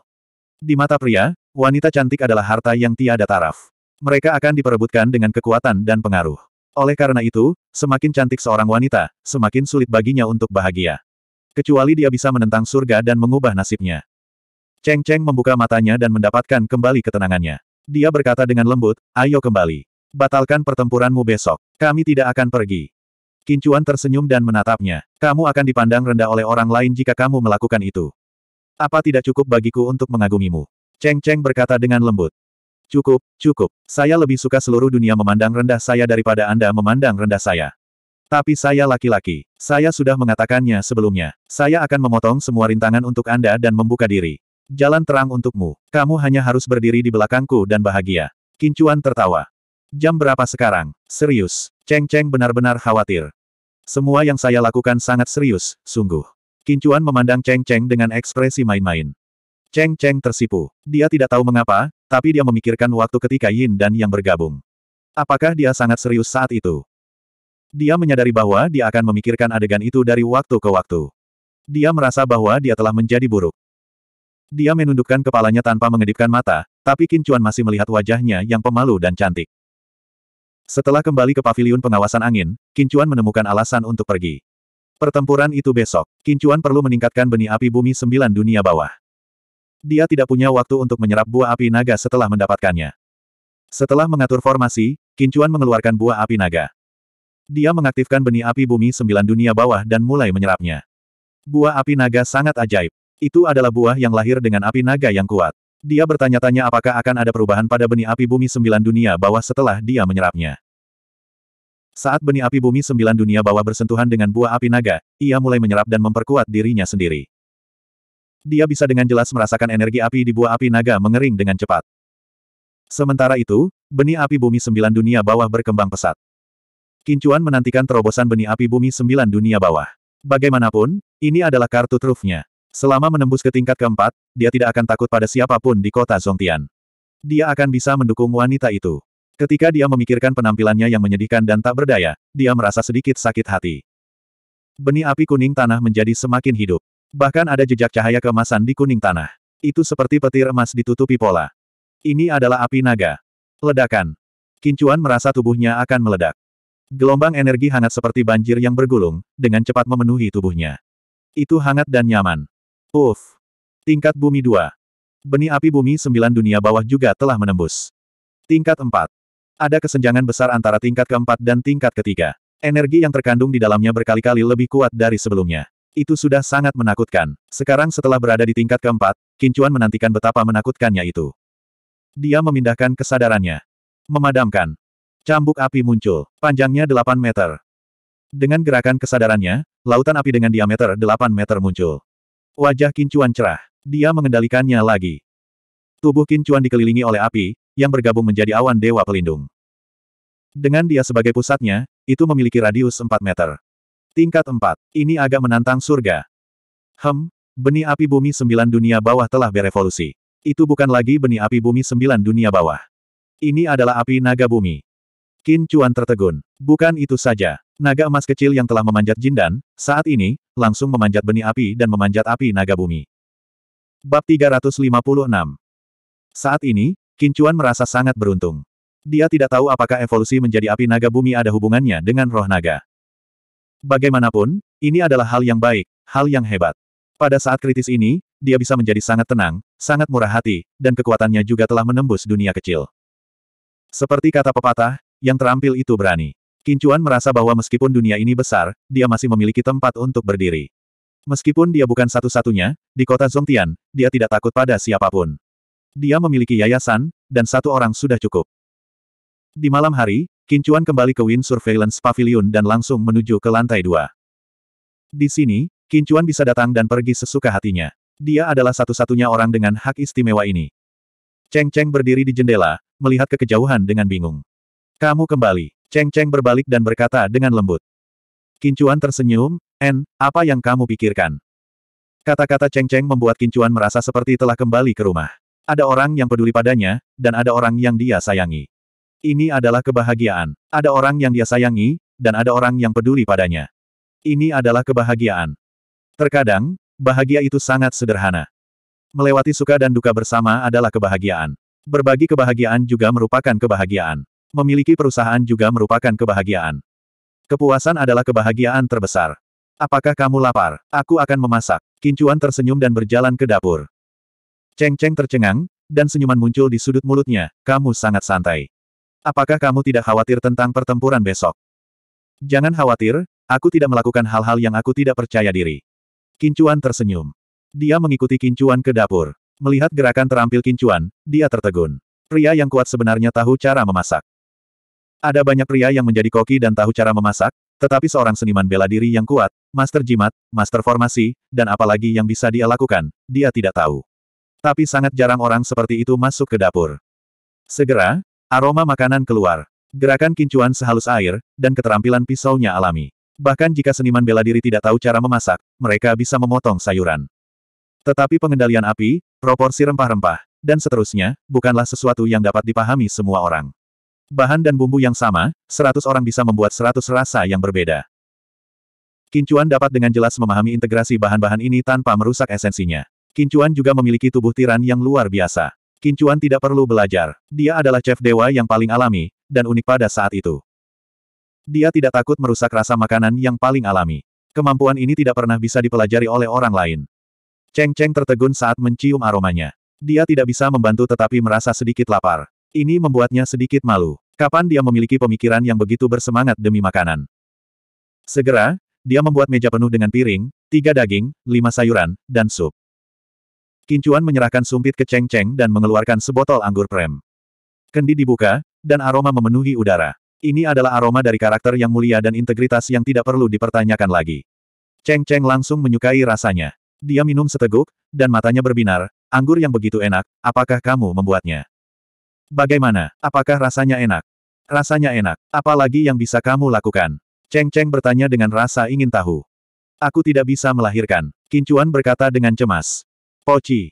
Di mata pria, Wanita cantik adalah harta yang tiada taraf. Mereka akan diperebutkan dengan kekuatan dan pengaruh. Oleh karena itu, semakin cantik seorang wanita, semakin sulit baginya untuk bahagia. Kecuali dia bisa menentang surga dan mengubah nasibnya. Cheng Cheng membuka matanya dan mendapatkan kembali ketenangannya. Dia berkata dengan lembut, ayo kembali. Batalkan pertempuranmu besok. Kami tidak akan pergi. Kincuan tersenyum dan menatapnya. Kamu akan dipandang rendah oleh orang lain jika kamu melakukan itu. Apa tidak cukup bagiku untuk mengagumimu? Cheng Cheng berkata dengan lembut. Cukup, cukup. Saya lebih suka seluruh dunia memandang rendah saya daripada Anda memandang rendah saya. Tapi saya laki-laki. Saya sudah mengatakannya sebelumnya. Saya akan memotong semua rintangan untuk Anda dan membuka diri. Jalan terang untukmu. Kamu hanya harus berdiri di belakangku dan bahagia. Kincuan tertawa. Jam berapa sekarang? Serius. Cheng Cheng benar-benar khawatir. Semua yang saya lakukan sangat serius, sungguh. Kincuan memandang Cheng Cheng dengan ekspresi main-main. Cheng Cheng tersipu. Dia tidak tahu mengapa, tapi dia memikirkan waktu ketika Yin dan Yang bergabung. Apakah dia sangat serius saat itu? Dia menyadari bahwa dia akan memikirkan adegan itu dari waktu ke waktu. Dia merasa bahwa dia telah menjadi buruk. Dia menundukkan kepalanya tanpa mengedipkan mata, tapi Qin Chuan masih melihat wajahnya yang pemalu dan cantik. Setelah kembali ke paviliun pengawasan angin, Qin Chuan menemukan alasan untuk pergi. Pertempuran itu besok, Qin Chuan perlu meningkatkan benih api bumi sembilan dunia bawah. Dia tidak punya waktu untuk menyerap buah api naga setelah mendapatkannya. Setelah mengatur formasi, Kincuan mengeluarkan buah api naga. Dia mengaktifkan benih api bumi sembilan dunia bawah dan mulai menyerapnya. Buah api naga sangat ajaib. Itu adalah buah yang lahir dengan api naga yang kuat. Dia bertanya-tanya apakah akan ada perubahan pada benih api bumi sembilan dunia bawah setelah dia menyerapnya. Saat benih api bumi sembilan dunia bawah bersentuhan dengan buah api naga, ia mulai menyerap dan memperkuat dirinya sendiri. Dia bisa dengan jelas merasakan energi api di buah api naga mengering dengan cepat. Sementara itu, benih api bumi sembilan dunia bawah berkembang pesat. Kincuan menantikan terobosan benih api bumi sembilan dunia bawah. Bagaimanapun, ini adalah kartu trufnya. Selama menembus ke tingkat keempat, dia tidak akan takut pada siapapun di kota Zongtian. Dia akan bisa mendukung wanita itu. Ketika dia memikirkan penampilannya yang menyedihkan dan tak berdaya, dia merasa sedikit sakit hati. Benih api kuning tanah menjadi semakin hidup. Bahkan ada jejak cahaya kemasan di kuning tanah. Itu seperti petir emas ditutupi pola. Ini adalah api naga. Ledakan. Kincuan merasa tubuhnya akan meledak. Gelombang energi hangat seperti banjir yang bergulung, dengan cepat memenuhi tubuhnya. Itu hangat dan nyaman. Uff. Tingkat bumi 2. Benih api bumi sembilan dunia bawah juga telah menembus. Tingkat 4. Ada kesenjangan besar antara tingkat keempat dan tingkat ketiga. Energi yang terkandung di dalamnya berkali-kali lebih kuat dari sebelumnya. Itu sudah sangat menakutkan. Sekarang setelah berada di tingkat keempat, Kincuan menantikan betapa menakutkannya itu. Dia memindahkan kesadarannya. Memadamkan. Cambuk api muncul, panjangnya 8 meter. Dengan gerakan kesadarannya, lautan api dengan diameter 8 meter muncul. Wajah Kincuan cerah. Dia mengendalikannya lagi. Tubuh Kincuan dikelilingi oleh api, yang bergabung menjadi awan dewa pelindung. Dengan dia sebagai pusatnya, itu memiliki radius 4 meter. Tingkat 4. Ini agak menantang surga. Hem, benih api bumi sembilan dunia bawah telah berevolusi. Itu bukan lagi benih api bumi sembilan dunia bawah. Ini adalah api naga bumi. Qin Chuan tertegun. Bukan itu saja. Naga emas kecil yang telah memanjat jindan, saat ini, langsung memanjat benih api dan memanjat api naga bumi. Bab 356 Saat ini, Qin Chuan merasa sangat beruntung. Dia tidak tahu apakah evolusi menjadi api naga bumi ada hubungannya dengan roh naga. Bagaimanapun, ini adalah hal yang baik, hal yang hebat. Pada saat kritis ini, dia bisa menjadi sangat tenang, sangat murah hati, dan kekuatannya juga telah menembus dunia kecil. Seperti kata pepatah, yang terampil itu berani. Kincuan merasa bahwa meskipun dunia ini besar, dia masih memiliki tempat untuk berdiri. Meskipun dia bukan satu-satunya, di kota Zongtian, dia tidak takut pada siapapun. Dia memiliki yayasan, dan satu orang sudah cukup. Di malam hari, Kincuan kembali ke Wind Surveillance Pavilion dan langsung menuju ke lantai dua. Di sini, Kincuan bisa datang dan pergi sesuka hatinya. Dia adalah satu-satunya orang dengan hak istimewa ini. Cheng Cheng berdiri di jendela, melihat ke kejauhan dengan bingung. Kamu kembali. Cheng Cheng berbalik dan berkata dengan lembut. Kincuan tersenyum, En, apa yang kamu pikirkan? Kata-kata Cheng Cheng membuat Kincuan merasa seperti telah kembali ke rumah. Ada orang yang peduli padanya, dan ada orang yang dia sayangi. Ini adalah kebahagiaan. Ada orang yang dia sayangi, dan ada orang yang peduli padanya. Ini adalah kebahagiaan. Terkadang, bahagia itu sangat sederhana. Melewati suka dan duka bersama adalah kebahagiaan. Berbagi kebahagiaan juga merupakan kebahagiaan. Memiliki perusahaan juga merupakan kebahagiaan. Kepuasan adalah kebahagiaan terbesar. Apakah kamu lapar? Aku akan memasak. Kincuan tersenyum dan berjalan ke dapur. Ceng-ceng tercengang, dan senyuman muncul di sudut mulutnya. Kamu sangat santai. Apakah kamu tidak khawatir tentang pertempuran besok? Jangan khawatir, aku tidak melakukan hal-hal yang aku tidak percaya diri. Kincuan tersenyum. Dia mengikuti Kincuan ke dapur. Melihat gerakan terampil Kincuan, dia tertegun. Pria yang kuat sebenarnya tahu cara memasak. Ada banyak pria yang menjadi koki dan tahu cara memasak, tetapi seorang seniman bela diri yang kuat, master jimat, master formasi, dan apalagi yang bisa dia lakukan, dia tidak tahu. Tapi sangat jarang orang seperti itu masuk ke dapur. Segera, Aroma makanan keluar. Gerakan kincuan sehalus air, dan keterampilan pisaunya alami. Bahkan jika seniman bela diri tidak tahu cara memasak, mereka bisa memotong sayuran. Tetapi pengendalian api, proporsi rempah-rempah, dan seterusnya, bukanlah sesuatu yang dapat dipahami semua orang. Bahan dan bumbu yang sama, seratus orang bisa membuat seratus rasa yang berbeda. Kincuan dapat dengan jelas memahami integrasi bahan-bahan ini tanpa merusak esensinya. Kincuan juga memiliki tubuh tiran yang luar biasa. Kincuan tidak perlu belajar. Dia adalah chef dewa yang paling alami, dan unik pada saat itu. Dia tidak takut merusak rasa makanan yang paling alami. Kemampuan ini tidak pernah bisa dipelajari oleh orang lain. Cheng Cheng tertegun saat mencium aromanya. Dia tidak bisa membantu tetapi merasa sedikit lapar. Ini membuatnya sedikit malu. Kapan dia memiliki pemikiran yang begitu bersemangat demi makanan? Segera, dia membuat meja penuh dengan piring, tiga daging, lima sayuran, dan sup. Kincuan menyerahkan sumpit ke Cheng Cheng dan mengeluarkan sebotol anggur prem. Kendi dibuka, dan aroma memenuhi udara. Ini adalah aroma dari karakter yang mulia dan integritas yang tidak perlu dipertanyakan lagi. Cheng Cheng langsung menyukai rasanya. Dia minum seteguk, dan matanya berbinar, anggur yang begitu enak, apakah kamu membuatnya? Bagaimana, apakah rasanya enak? Rasanya enak, apalagi yang bisa kamu lakukan? Cheng Cheng bertanya dengan rasa ingin tahu. Aku tidak bisa melahirkan, Kincuan berkata dengan cemas. Poci.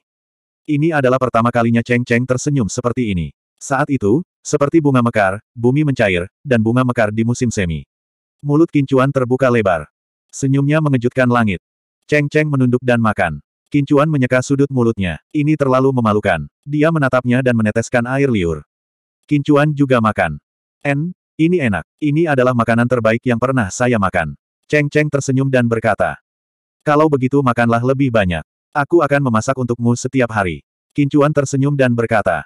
Ini adalah pertama kalinya Cheng Cheng tersenyum seperti ini. Saat itu, seperti bunga mekar, bumi mencair, dan bunga mekar di musim semi. Mulut Kincuan terbuka lebar. Senyumnya mengejutkan langit. Cheng Cheng menunduk dan makan. Kincuan menyeka sudut mulutnya. Ini terlalu memalukan. Dia menatapnya dan meneteskan air liur. Kincuan juga makan. En, ini enak. Ini adalah makanan terbaik yang pernah saya makan. Cheng Cheng tersenyum dan berkata. Kalau begitu makanlah lebih banyak. Aku akan memasak untukmu setiap hari. Kincuan tersenyum dan berkata.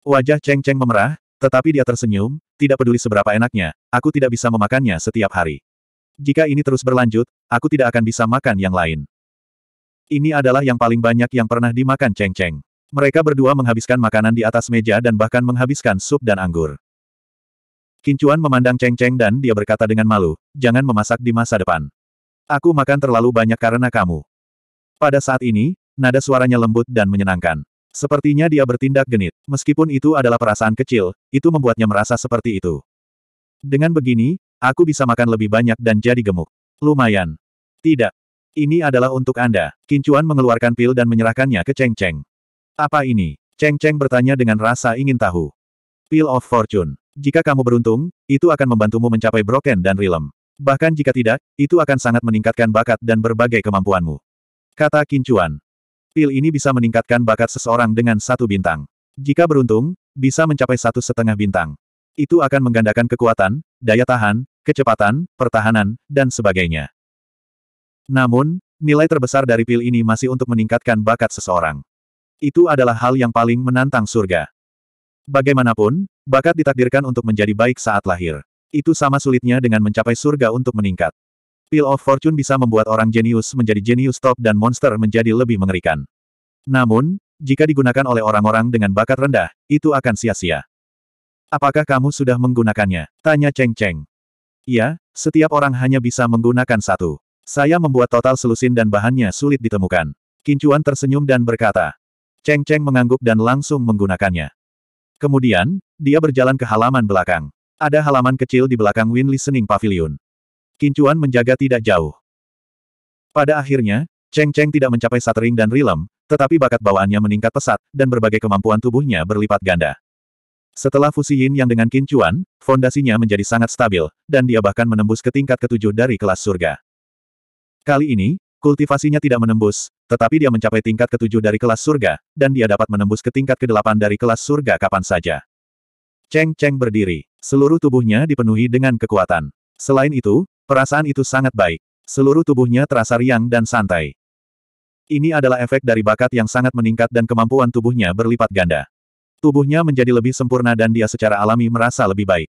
Wajah Cheng Cheng memerah, tetapi dia tersenyum, tidak peduli seberapa enaknya, aku tidak bisa memakannya setiap hari. Jika ini terus berlanjut, aku tidak akan bisa makan yang lain. Ini adalah yang paling banyak yang pernah dimakan Cheng Cheng. Mereka berdua menghabiskan makanan di atas meja dan bahkan menghabiskan sup dan anggur. Kincuan memandang Cheng Cheng dan dia berkata dengan malu, jangan memasak di masa depan. Aku makan terlalu banyak karena kamu. Pada saat ini, nada suaranya lembut dan menyenangkan. Sepertinya dia bertindak genit. Meskipun itu adalah perasaan kecil, itu membuatnya merasa seperti itu. Dengan begini, aku bisa makan lebih banyak dan jadi gemuk. Lumayan. Tidak. Ini adalah untuk Anda. Kincuan mengeluarkan pil dan menyerahkannya ke Cheng Cheng. Apa ini? Cheng Cheng bertanya dengan rasa ingin tahu. Pil of Fortune. Jika kamu beruntung, itu akan membantumu mencapai Broken dan Realm. Bahkan jika tidak, itu akan sangat meningkatkan bakat dan berbagai kemampuanmu. Kata Kincuan. Pil ini bisa meningkatkan bakat seseorang dengan satu bintang. Jika beruntung, bisa mencapai satu setengah bintang. Itu akan menggandakan kekuatan, daya tahan, kecepatan, pertahanan, dan sebagainya. Namun, nilai terbesar dari pil ini masih untuk meningkatkan bakat seseorang. Itu adalah hal yang paling menantang surga. Bagaimanapun, bakat ditakdirkan untuk menjadi baik saat lahir. Itu sama sulitnya dengan mencapai surga untuk meningkat. Pill of Fortune bisa membuat orang jenius menjadi jenius top dan monster menjadi lebih mengerikan. Namun, jika digunakan oleh orang-orang dengan bakat rendah, itu akan sia-sia. Apakah kamu sudah menggunakannya? Tanya Cheng Cheng. Iya, setiap orang hanya bisa menggunakan satu. Saya membuat total selusin dan bahannya sulit ditemukan. Kincuan tersenyum dan berkata. Cheng Cheng mengangguk dan langsung menggunakannya. Kemudian, dia berjalan ke halaman belakang. Ada halaman kecil di belakang Win Listening Pavilion. Kincuan menjaga tidak jauh. Pada akhirnya, Cheng Cheng tidak mencapai Satering dan Rilem, tetapi bakat bawaannya meningkat pesat, dan berbagai kemampuan tubuhnya berlipat ganda. Setelah fusi Yin yang dengan Kincuan, fondasinya menjadi sangat stabil, dan dia bahkan menembus ke tingkat ketujuh dari kelas surga. Kali ini, kultivasinya tidak menembus, tetapi dia mencapai tingkat ketujuh dari kelas surga, dan dia dapat menembus ke tingkat kedelapan dari kelas surga kapan saja. Cheng Cheng berdiri. Seluruh tubuhnya dipenuhi dengan kekuatan. Selain itu, Perasaan itu sangat baik. Seluruh tubuhnya terasa riang dan santai. Ini adalah efek dari bakat yang sangat meningkat dan kemampuan tubuhnya berlipat ganda. Tubuhnya menjadi lebih sempurna dan dia secara alami merasa lebih baik.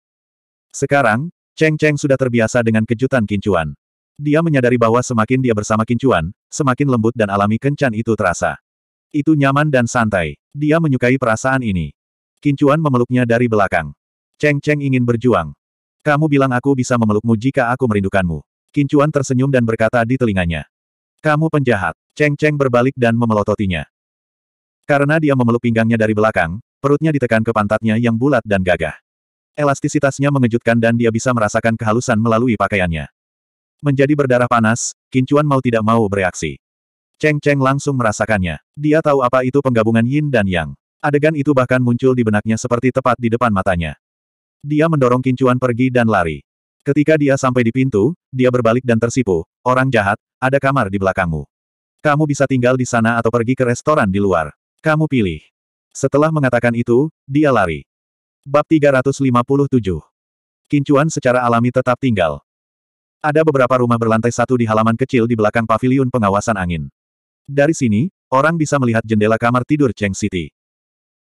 Sekarang, Cheng Cheng sudah terbiasa dengan kejutan kincuan. Dia menyadari bahwa semakin dia bersama kincuan, semakin lembut dan alami kencan itu terasa. Itu nyaman dan santai. Dia menyukai perasaan ini. Kincuan memeluknya dari belakang. Cheng Cheng ingin berjuang. Kamu bilang aku bisa memelukmu jika aku merindukanmu. Kincuan tersenyum dan berkata di telinganya. Kamu penjahat. Cheng Cheng berbalik dan memelototinya. Karena dia memeluk pinggangnya dari belakang, perutnya ditekan ke pantatnya yang bulat dan gagah. Elastisitasnya mengejutkan dan dia bisa merasakan kehalusan melalui pakaiannya. Menjadi berdarah panas, Kincuan mau tidak mau bereaksi. Cheng Cheng langsung merasakannya. Dia tahu apa itu penggabungan yin dan yang. Adegan itu bahkan muncul di benaknya seperti tepat di depan matanya. Dia mendorong kincuan pergi dan lari. Ketika dia sampai di pintu, dia berbalik dan tersipu. Orang jahat, ada kamar di belakangmu. Kamu bisa tinggal di sana atau pergi ke restoran di luar. Kamu pilih. Setelah mengatakan itu, dia lari. Bab 357 Kincuan secara alami tetap tinggal. Ada beberapa rumah berlantai satu di halaman kecil di belakang paviliun pengawasan angin. Dari sini, orang bisa melihat jendela kamar tidur Cheng City.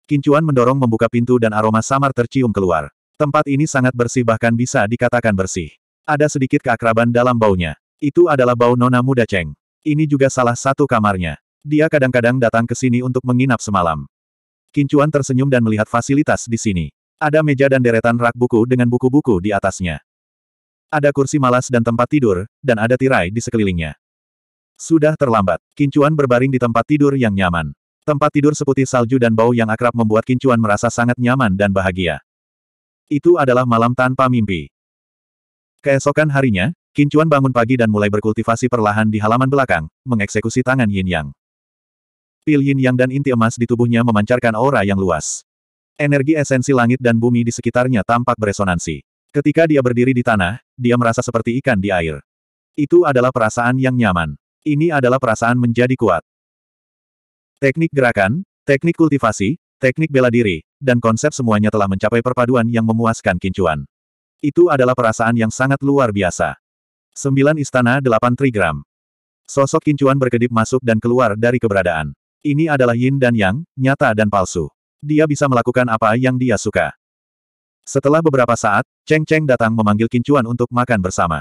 Kincuan mendorong membuka pintu dan aroma samar tercium keluar. Tempat ini sangat bersih bahkan bisa dikatakan bersih. Ada sedikit keakraban dalam baunya. Itu adalah bau nona muda Cheng. Ini juga salah satu kamarnya. Dia kadang-kadang datang ke sini untuk menginap semalam. Kincuan tersenyum dan melihat fasilitas di sini. Ada meja dan deretan rak buku dengan buku-buku di atasnya. Ada kursi malas dan tempat tidur, dan ada tirai di sekelilingnya. Sudah terlambat, Kincuan berbaring di tempat tidur yang nyaman. Tempat tidur seputih salju dan bau yang akrab membuat Kincuan merasa sangat nyaman dan bahagia. Itu adalah malam tanpa mimpi. Keesokan harinya, Kincuan bangun pagi dan mulai berkultivasi perlahan di halaman belakang, mengeksekusi tangan Yin Yang. Pil Yin Yang dan inti emas di tubuhnya memancarkan aura yang luas. Energi esensi langit dan bumi di sekitarnya tampak beresonansi. Ketika dia berdiri di tanah, dia merasa seperti ikan di air. Itu adalah perasaan yang nyaman. Ini adalah perasaan menjadi kuat. Teknik gerakan, teknik kultivasi, teknik bela diri, dan konsep semuanya telah mencapai perpaduan yang memuaskan Kincuan. Itu adalah perasaan yang sangat luar biasa. Sembilan Istana Delapan Trigram Sosok Kincuan berkedip masuk dan keluar dari keberadaan. Ini adalah yin dan yang, nyata dan palsu. Dia bisa melakukan apa yang dia suka. Setelah beberapa saat, Cheng Cheng datang memanggil Kincuan untuk makan bersama.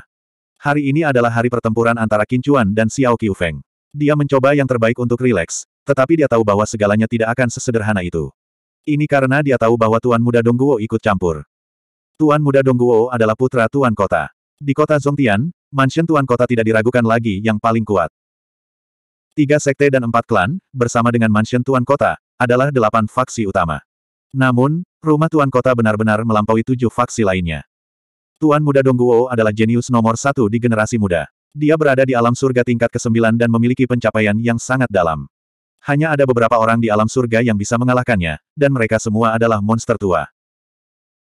Hari ini adalah hari pertempuran antara Kincuan dan Xiao Qiufeng. Dia mencoba yang terbaik untuk rileks, tetapi dia tahu bahwa segalanya tidak akan sesederhana itu. Ini karena dia tahu bahwa Tuan Muda Dongguo ikut campur. Tuan Muda Dongguo adalah putra Tuan Kota. Di kota Zongtian, mansion Tuan Kota tidak diragukan lagi yang paling kuat. Tiga sekte dan empat klan, bersama dengan mansion Tuan Kota, adalah delapan faksi utama. Namun, rumah Tuan Kota benar-benar melampaui tujuh faksi lainnya. Tuan Muda Dongguo adalah jenius nomor satu di generasi muda. Dia berada di alam surga tingkat ke-9 dan memiliki pencapaian yang sangat dalam. Hanya ada beberapa orang di alam surga yang bisa mengalahkannya, dan mereka semua adalah monster tua.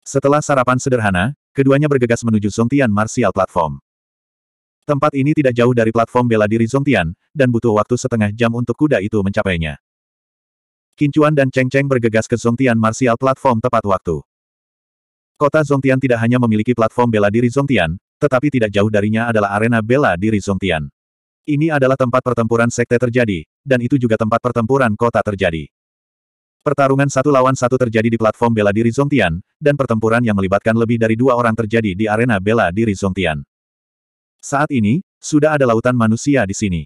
Setelah sarapan sederhana, keduanya bergegas menuju Zongtian Martial Platform. Tempat ini tidak jauh dari platform bela diri Zongtian, dan butuh waktu setengah jam untuk kuda itu mencapainya. Kincuan dan Cheng Cheng bergegas ke Zongtian Martial Platform tepat waktu. Kota Zongtian tidak hanya memiliki platform bela diri Zongtian, tetapi tidak jauh darinya adalah arena bela diri Zongtian. Ini adalah tempat pertempuran sekte terjadi, dan itu juga tempat pertempuran kota terjadi. Pertarungan satu lawan satu terjadi di platform bela diri Zongtian, dan pertempuran yang melibatkan lebih dari dua orang terjadi di arena bela diri Zongtian. Saat ini, sudah ada lautan manusia di sini.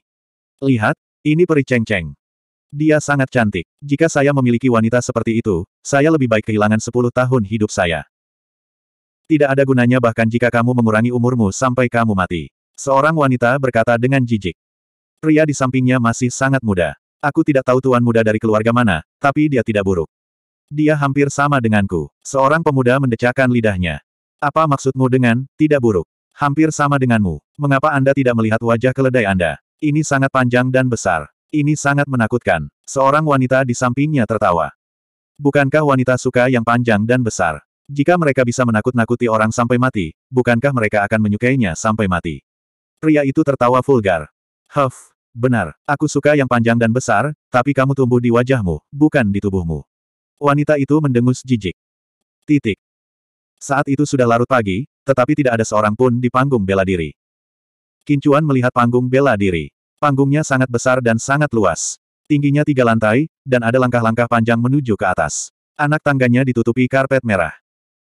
Lihat, ini peri Cheng Cheng. Dia sangat cantik. Jika saya memiliki wanita seperti itu, saya lebih baik kehilangan 10 tahun hidup saya. Tidak ada gunanya bahkan jika kamu mengurangi umurmu sampai kamu mati. Seorang wanita berkata dengan jijik. Pria di sampingnya masih sangat muda. Aku tidak tahu tuan muda dari keluarga mana, tapi dia tidak buruk. Dia hampir sama denganku. Seorang pemuda mendecakkan lidahnya. Apa maksudmu dengan, tidak buruk? Hampir sama denganmu. Mengapa Anda tidak melihat wajah keledai Anda? Ini sangat panjang dan besar. Ini sangat menakutkan. Seorang wanita di sampingnya tertawa. Bukankah wanita suka yang panjang dan besar? Jika mereka bisa menakut-nakuti orang sampai mati, bukankah mereka akan menyukainya sampai mati? Pria itu tertawa vulgar. Huff, benar, aku suka yang panjang dan besar, tapi kamu tumbuh di wajahmu, bukan di tubuhmu. Wanita itu mendengus jijik. Titik. Saat itu sudah larut pagi, tetapi tidak ada seorang pun di panggung bela diri. Kincuan melihat panggung bela diri. Panggungnya sangat besar dan sangat luas. Tingginya tiga lantai, dan ada langkah-langkah panjang menuju ke atas. Anak tangganya ditutupi karpet merah.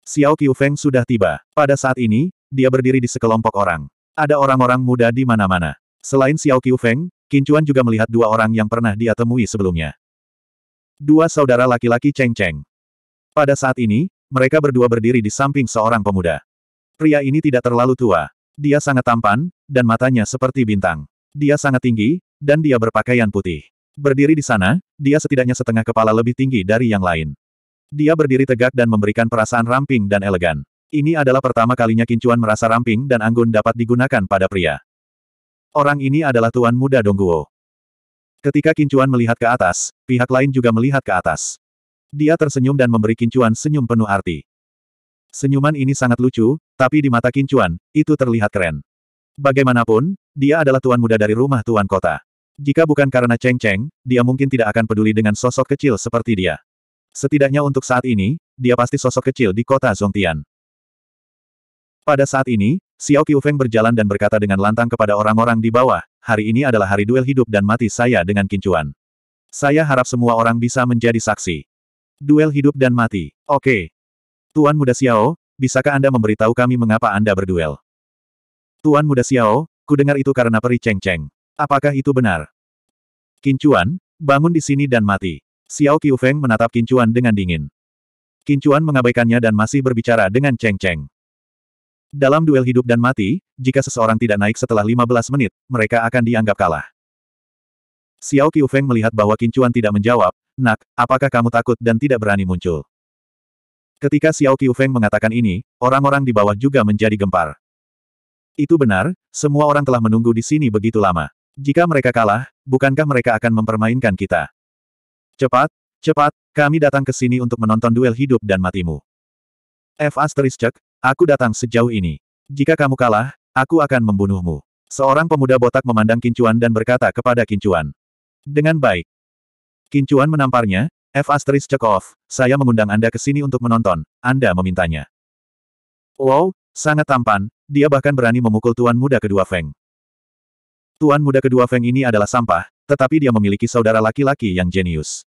Xiao Qiufeng sudah tiba. Pada saat ini, dia berdiri di sekelompok orang. Ada orang-orang muda di mana-mana. Selain Xiao Qiu Feng, Kincuan juga melihat dua orang yang pernah dia temui sebelumnya. Dua saudara laki-laki Cheng Cheng. Pada saat ini, mereka berdua berdiri di samping seorang pemuda. Pria ini tidak terlalu tua. Dia sangat tampan, dan matanya seperti bintang. Dia sangat tinggi, dan dia berpakaian putih. Berdiri di sana, dia setidaknya setengah kepala lebih tinggi dari yang lain. Dia berdiri tegak dan memberikan perasaan ramping dan elegan. Ini adalah pertama kalinya Kincuan merasa ramping dan anggun dapat digunakan pada pria. Orang ini adalah tuan muda Dongguo. Ketika Kincuan melihat ke atas, pihak lain juga melihat ke atas. Dia tersenyum dan memberi Kincuan senyum penuh arti. Senyuman ini sangat lucu, tapi di mata Kincuan, itu terlihat keren. Bagaimanapun, dia adalah tuan muda dari rumah tuan kota. Jika bukan karena Cheng Cheng, dia mungkin tidak akan peduli dengan sosok kecil seperti dia. Setidaknya untuk saat ini, dia pasti sosok kecil di kota Zhongtian. Pada saat ini, Xiao Qiu Feng berjalan dan berkata dengan lantang kepada orang-orang di bawah, hari ini adalah hari duel hidup dan mati saya dengan kincuan. Saya harap semua orang bisa menjadi saksi. Duel hidup dan mati. Oke. Tuan Muda Xiao, bisakah Anda memberitahu kami mengapa Anda berduel? Tuan Muda Xiao, ku dengar itu karena peri ceng-ceng. Apakah itu benar? Kincuan, bangun di sini dan mati. Xiao Qiu Feng menatap Kincuan dengan dingin. Kincuan mengabaikannya dan masih berbicara dengan Cheng Cheng. Dalam duel hidup dan mati, jika seseorang tidak naik setelah 15 menit, mereka akan dianggap kalah. Xiao Qiufeng melihat bahwa Kincuan tidak menjawab, Nak, apakah kamu takut dan tidak berani muncul? Ketika Xiao Qiufeng mengatakan ini, orang-orang di bawah juga menjadi gempar. Itu benar, semua orang telah menunggu di sini begitu lama. Jika mereka kalah, bukankah mereka akan mempermainkan kita? Cepat, cepat, kami datang ke sini untuk menonton duel hidup dan matimu. F. Asterisk, Aku datang sejauh ini. Jika kamu kalah, aku akan membunuhmu. Seorang pemuda botak memandang Kincuan dan berkata kepada Kincuan. Dengan baik. Kincuan menamparnya, F Asteris Cekov, saya mengundang Anda ke sini untuk menonton, Anda memintanya. Wow, sangat tampan, dia bahkan berani memukul tuan muda kedua Feng. Tuan muda kedua Feng ini adalah sampah, tetapi dia memiliki saudara laki-laki yang jenius.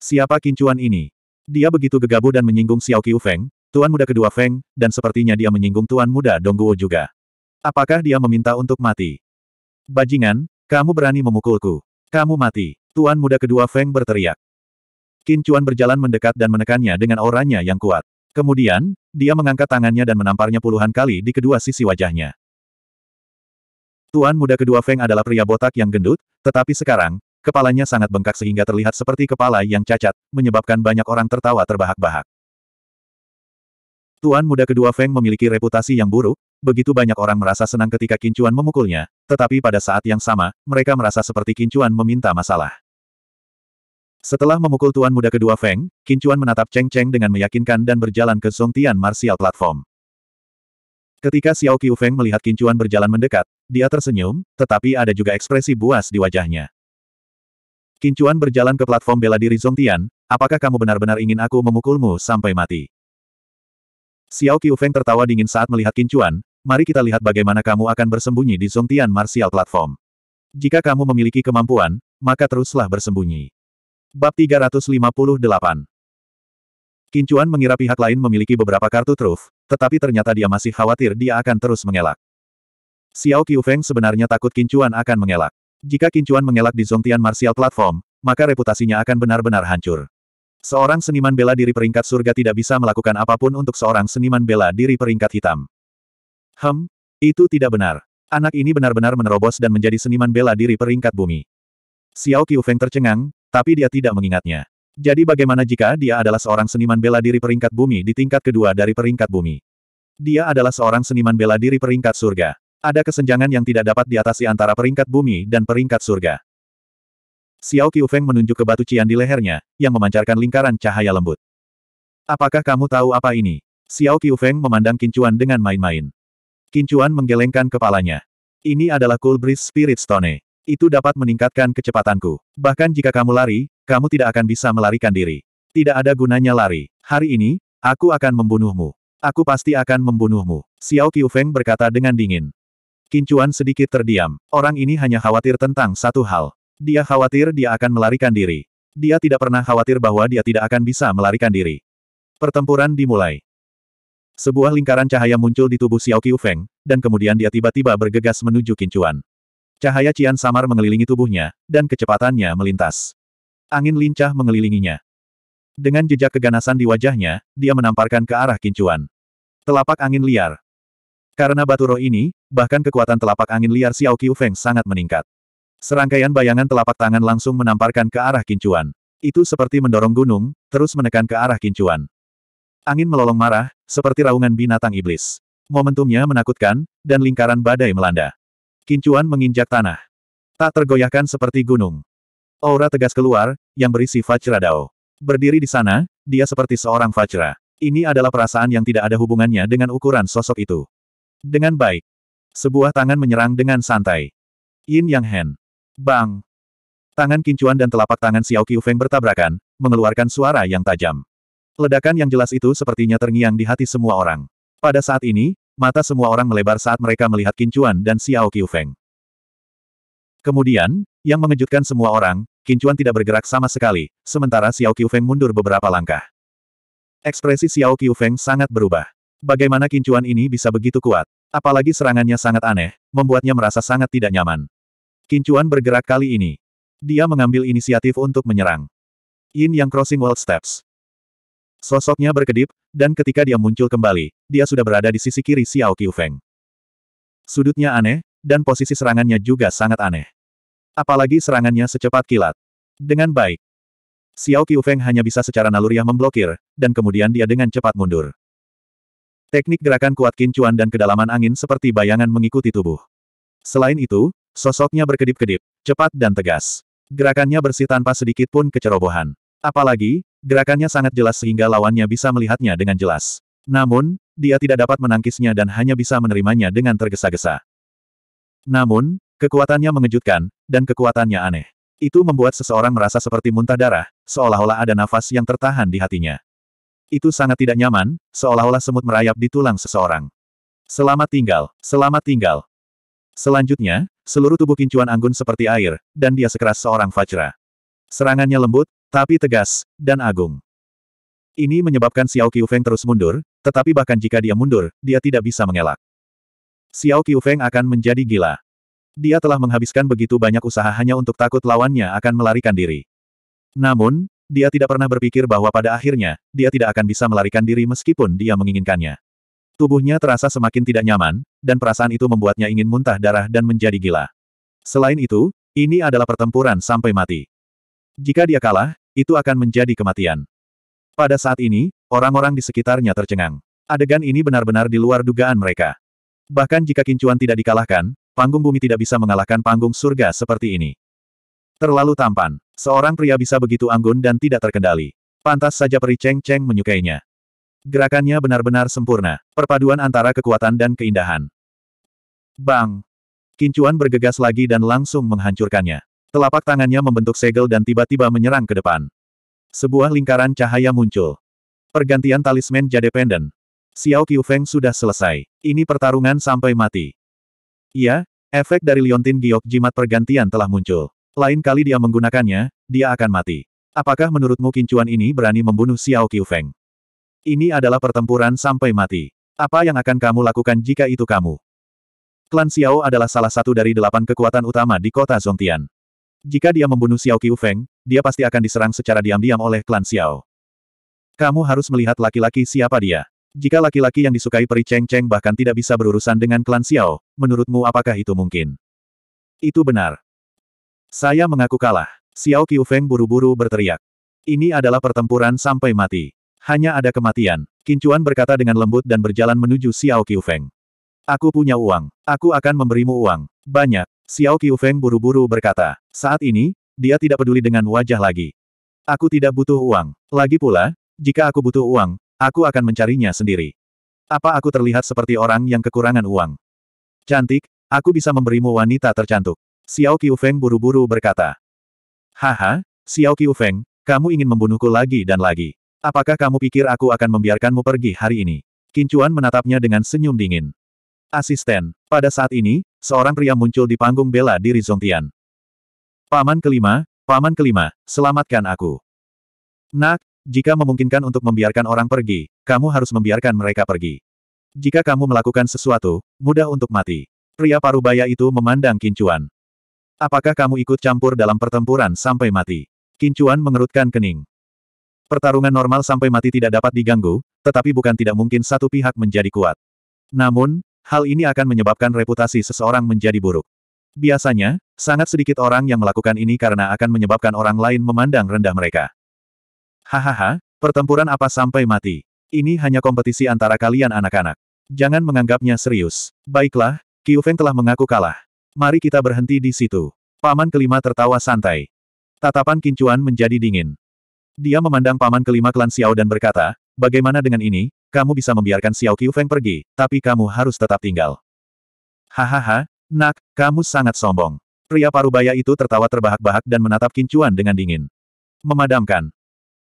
Siapa kincuan ini? Dia begitu gegabah dan menyinggung Xiao Qiu Feng, Tuan muda kedua Feng, dan sepertinya dia menyinggung tuan muda Dongguo juga. Apakah dia meminta untuk mati? Bajingan, kamu berani memukulku. Kamu mati. Tuan muda kedua Feng berteriak. Qin Chuan berjalan mendekat dan menekannya dengan auranya yang kuat. Kemudian, dia mengangkat tangannya dan menamparnya puluhan kali di kedua sisi wajahnya. Tuan muda kedua Feng adalah pria botak yang gendut, tetapi sekarang, kepalanya sangat bengkak sehingga terlihat seperti kepala yang cacat, menyebabkan banyak orang tertawa terbahak-bahak. Tuan muda kedua Feng memiliki reputasi yang buruk, begitu banyak orang merasa senang ketika Kincuan memukulnya, tetapi pada saat yang sama, mereka merasa seperti Kincuan meminta masalah. Setelah memukul tuan muda kedua Feng, Kincuan menatap Cheng Cheng dengan meyakinkan dan berjalan ke Tian Martial Platform. Ketika Xiao Qiu Feng melihat Kincuan berjalan mendekat, dia tersenyum, tetapi ada juga ekspresi buas di wajahnya. Kincuan berjalan ke platform bela diri Zongtian, apakah kamu benar-benar ingin aku memukulmu sampai mati? Xiao Qiufeng tertawa dingin saat melihat Kincuan, mari kita lihat bagaimana kamu akan bersembunyi di Zongtian Martial Platform. Jika kamu memiliki kemampuan, maka teruslah bersembunyi. Bab 358 Kincuan mengira pihak lain memiliki beberapa kartu truf, tetapi ternyata dia masih khawatir dia akan terus mengelak. Xiao Qiufeng sebenarnya takut Kincuan akan mengelak. Jika Kincuan mengelak di Zongtian Martial Platform, maka reputasinya akan benar-benar hancur. Seorang seniman bela diri peringkat surga tidak bisa melakukan apapun untuk seorang seniman bela diri peringkat hitam. Hem, itu tidak benar. Anak ini benar-benar menerobos dan menjadi seniman bela diri peringkat bumi. Xiao Qiufeng tercengang, tapi dia tidak mengingatnya. Jadi bagaimana jika dia adalah seorang seniman bela diri peringkat bumi di tingkat kedua dari peringkat bumi? Dia adalah seorang seniman bela diri peringkat surga. Ada kesenjangan yang tidak dapat diatasi antara peringkat bumi dan peringkat surga. Xiao Qiufeng menunjuk ke batu cian di lehernya, yang memancarkan lingkaran cahaya lembut. Apakah kamu tahu apa ini? Xiao Qiufeng memandang Kincuan dengan main-main. Kincuan menggelengkan kepalanya. Ini adalah Cool Breeze Spirit Stone. Itu dapat meningkatkan kecepatanku. Bahkan jika kamu lari, kamu tidak akan bisa melarikan diri. Tidak ada gunanya lari. Hari ini, aku akan membunuhmu. Aku pasti akan membunuhmu. Xiao Qiufeng berkata dengan dingin. Kincuan sedikit terdiam. Orang ini hanya khawatir tentang satu hal. Dia khawatir dia akan melarikan diri. Dia tidak pernah khawatir bahwa dia tidak akan bisa melarikan diri. Pertempuran dimulai. Sebuah lingkaran cahaya muncul di tubuh Xiao Qiu Feng, dan kemudian dia tiba-tiba bergegas menuju Kincuan. Cahaya Cian samar mengelilingi tubuhnya, dan kecepatannya melintas. Angin lincah mengelilinginya. Dengan jejak keganasan di wajahnya, dia menamparkan ke arah Kincuan. Telapak angin liar. Karena batu roh ini, bahkan kekuatan telapak angin liar Xiao Qiu Feng sangat meningkat. Serangkaian bayangan telapak tangan langsung menamparkan ke arah kincuan. Itu seperti mendorong gunung, terus menekan ke arah kincuan. Angin melolong marah, seperti raungan binatang iblis. Momentumnya menakutkan, dan lingkaran badai melanda. Kincuan menginjak tanah. Tak tergoyahkan seperti gunung. Aura tegas keluar, yang berisi Fajra Dao. Berdiri di sana, dia seperti seorang Fajra. Ini adalah perasaan yang tidak ada hubungannya dengan ukuran sosok itu. Dengan baik. Sebuah tangan menyerang dengan santai. Yin Yang Hen. Bang! Tangan kincuan dan telapak tangan Xiao Feng bertabrakan, mengeluarkan suara yang tajam. Ledakan yang jelas itu sepertinya terngiang di hati semua orang. Pada saat ini, mata semua orang melebar saat mereka melihat kincuan dan Xiao Feng. Kemudian, yang mengejutkan semua orang, kincuan tidak bergerak sama sekali, sementara Xiao Feng mundur beberapa langkah. Ekspresi Xiao Feng sangat berubah. Bagaimana kincuan ini bisa begitu kuat? Apalagi serangannya sangat aneh, membuatnya merasa sangat tidak nyaman. Kincuan bergerak kali ini. Dia mengambil inisiatif untuk menyerang. Yin Yang Crossing World Steps. Sosoknya berkedip, dan ketika dia muncul kembali, dia sudah berada di sisi kiri Xiao Qiufeng. Sudutnya aneh, dan posisi serangannya juga sangat aneh. Apalagi serangannya secepat kilat. Dengan baik. Xiao Qiufeng hanya bisa secara naluriah memblokir, dan kemudian dia dengan cepat mundur. Teknik gerakan kuat kincuan dan kedalaman angin seperti bayangan mengikuti tubuh. Selain itu, Sosoknya berkedip-kedip, cepat dan tegas. Gerakannya bersih tanpa sedikit pun kecerobohan. Apalagi, gerakannya sangat jelas sehingga lawannya bisa melihatnya dengan jelas. Namun, dia tidak dapat menangkisnya dan hanya bisa menerimanya dengan tergesa-gesa. Namun, kekuatannya mengejutkan, dan kekuatannya aneh. Itu membuat seseorang merasa seperti muntah darah, seolah-olah ada nafas yang tertahan di hatinya. Itu sangat tidak nyaman, seolah-olah semut merayap di tulang seseorang. Selamat tinggal, selamat tinggal. Selanjutnya, Seluruh tubuh kincuan Anggun seperti air, dan dia sekeras seorang fajra. Serangannya lembut, tapi tegas, dan agung. Ini menyebabkan Xiao Qiufeng terus mundur, tetapi bahkan jika dia mundur, dia tidak bisa mengelak. Xiao Qiufeng akan menjadi gila. Dia telah menghabiskan begitu banyak usaha hanya untuk takut lawannya akan melarikan diri. Namun, dia tidak pernah berpikir bahwa pada akhirnya, dia tidak akan bisa melarikan diri meskipun dia menginginkannya. Tubuhnya terasa semakin tidak nyaman, dan perasaan itu membuatnya ingin muntah darah dan menjadi gila. Selain itu, ini adalah pertempuran sampai mati. Jika dia kalah, itu akan menjadi kematian. Pada saat ini, orang-orang di sekitarnya tercengang. Adegan ini benar-benar di luar dugaan mereka. Bahkan jika kincuan tidak dikalahkan, panggung bumi tidak bisa mengalahkan panggung surga seperti ini. Terlalu tampan, seorang pria bisa begitu anggun dan tidak terkendali. Pantas saja peri Cheng Cheng menyukainya. Gerakannya benar-benar sempurna. Perpaduan antara kekuatan dan keindahan. Bang! Kincuan bergegas lagi dan langsung menghancurkannya. Telapak tangannya membentuk segel dan tiba-tiba menyerang ke depan. Sebuah lingkaran cahaya muncul. Pergantian talisman jade pendant. Xiao Qiu Feng sudah selesai. Ini pertarungan sampai mati. Iya, efek dari liontin giok jimat pergantian telah muncul. Lain kali dia menggunakannya, dia akan mati. Apakah menurutmu kincuan ini berani membunuh Xiao Qiu Feng? Ini adalah pertempuran sampai mati. Apa yang akan kamu lakukan jika itu kamu? Klan Xiao adalah salah satu dari delapan kekuatan utama di kota Zongtian. Jika dia membunuh Xiao Qiu Feng, dia pasti akan diserang secara diam-diam oleh klan Xiao. Kamu harus melihat laki-laki siapa dia. Jika laki-laki yang disukai peri Cheng Cheng bahkan tidak bisa berurusan dengan klan Xiao, menurutmu apakah itu mungkin? Itu benar. Saya mengaku kalah. Xiao Qiu Feng buru-buru berteriak. Ini adalah pertempuran sampai mati. Hanya ada kematian. Kincuan berkata dengan lembut dan berjalan menuju Xiao Qiufeng. Aku punya uang. Aku akan memberimu uang. Banyak. Xiao Qiufeng buru-buru berkata. Saat ini, dia tidak peduli dengan wajah lagi. Aku tidak butuh uang. Lagi pula, jika aku butuh uang, aku akan mencarinya sendiri. Apa aku terlihat seperti orang yang kekurangan uang? Cantik, aku bisa memberimu wanita tercantik. Xiao Qiufeng buru-buru berkata. Haha, Xiao Qiufeng, kamu ingin membunuhku lagi dan lagi. Apakah kamu pikir aku akan membiarkanmu pergi hari ini? Kincuan menatapnya dengan senyum dingin. Asisten, pada saat ini, seorang pria muncul di panggung bela diri Zongtian. Paman kelima, paman kelima, selamatkan aku. Nak, jika memungkinkan untuk membiarkan orang pergi, kamu harus membiarkan mereka pergi. Jika kamu melakukan sesuatu, mudah untuk mati. Pria parubaya itu memandang Kincuan. Apakah kamu ikut campur dalam pertempuran sampai mati? Kincuan mengerutkan kening. Pertarungan normal sampai mati tidak dapat diganggu, tetapi bukan tidak mungkin satu pihak menjadi kuat. Namun, hal ini akan menyebabkan reputasi seseorang menjadi buruk. Biasanya, sangat sedikit orang yang melakukan ini karena akan menyebabkan orang lain memandang rendah mereka. Hahaha, pertempuran apa sampai mati? Ini hanya kompetisi antara kalian anak-anak. Jangan menganggapnya serius. Baiklah, Qiu Feng telah mengaku kalah. Mari kita berhenti di situ. Paman kelima tertawa santai. Tatapan Kincuan menjadi dingin. Dia memandang paman kelima klan Xiao dan berkata, bagaimana dengan ini, kamu bisa membiarkan Xiao Feng pergi, tapi kamu harus tetap tinggal. Hahaha, nak, kamu sangat sombong. Pria parubaya itu tertawa terbahak-bahak dan menatap Kincuan dengan dingin. Memadamkan.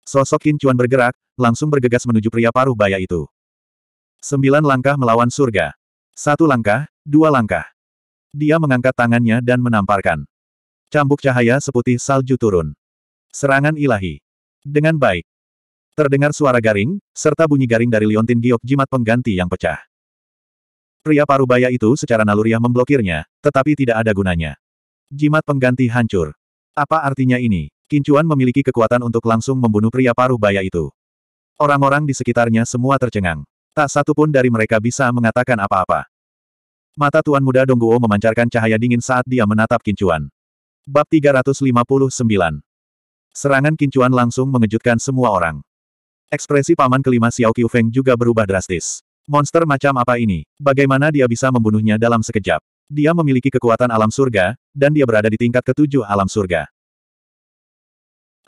Sosok Kincuan bergerak, langsung bergegas menuju pria parubaya itu. Sembilan langkah melawan surga. Satu langkah, dua langkah. Dia mengangkat tangannya dan menamparkan. Cambuk cahaya seputih salju turun. Serangan ilahi dengan baik. Terdengar suara garing, serta bunyi garing dari liontin giok jimat pengganti yang pecah. Pria parubaya itu secara naluriah memblokirnya, tetapi tidak ada gunanya. Jimat pengganti hancur. Apa artinya ini? Kincuan memiliki kekuatan untuk langsung membunuh pria paruh baya itu. Orang-orang di sekitarnya semua tercengang. Tak satu pun dari mereka bisa mengatakan apa-apa. Mata Tuan Muda Dongguo memancarkan cahaya dingin saat dia menatap Kincuan. Bab 359 Serangan kincuan langsung mengejutkan semua orang. Ekspresi paman kelima Xiao Qiufeng juga berubah drastis. Monster macam apa ini? Bagaimana dia bisa membunuhnya dalam sekejap? Dia memiliki kekuatan alam surga, dan dia berada di tingkat ketujuh alam surga.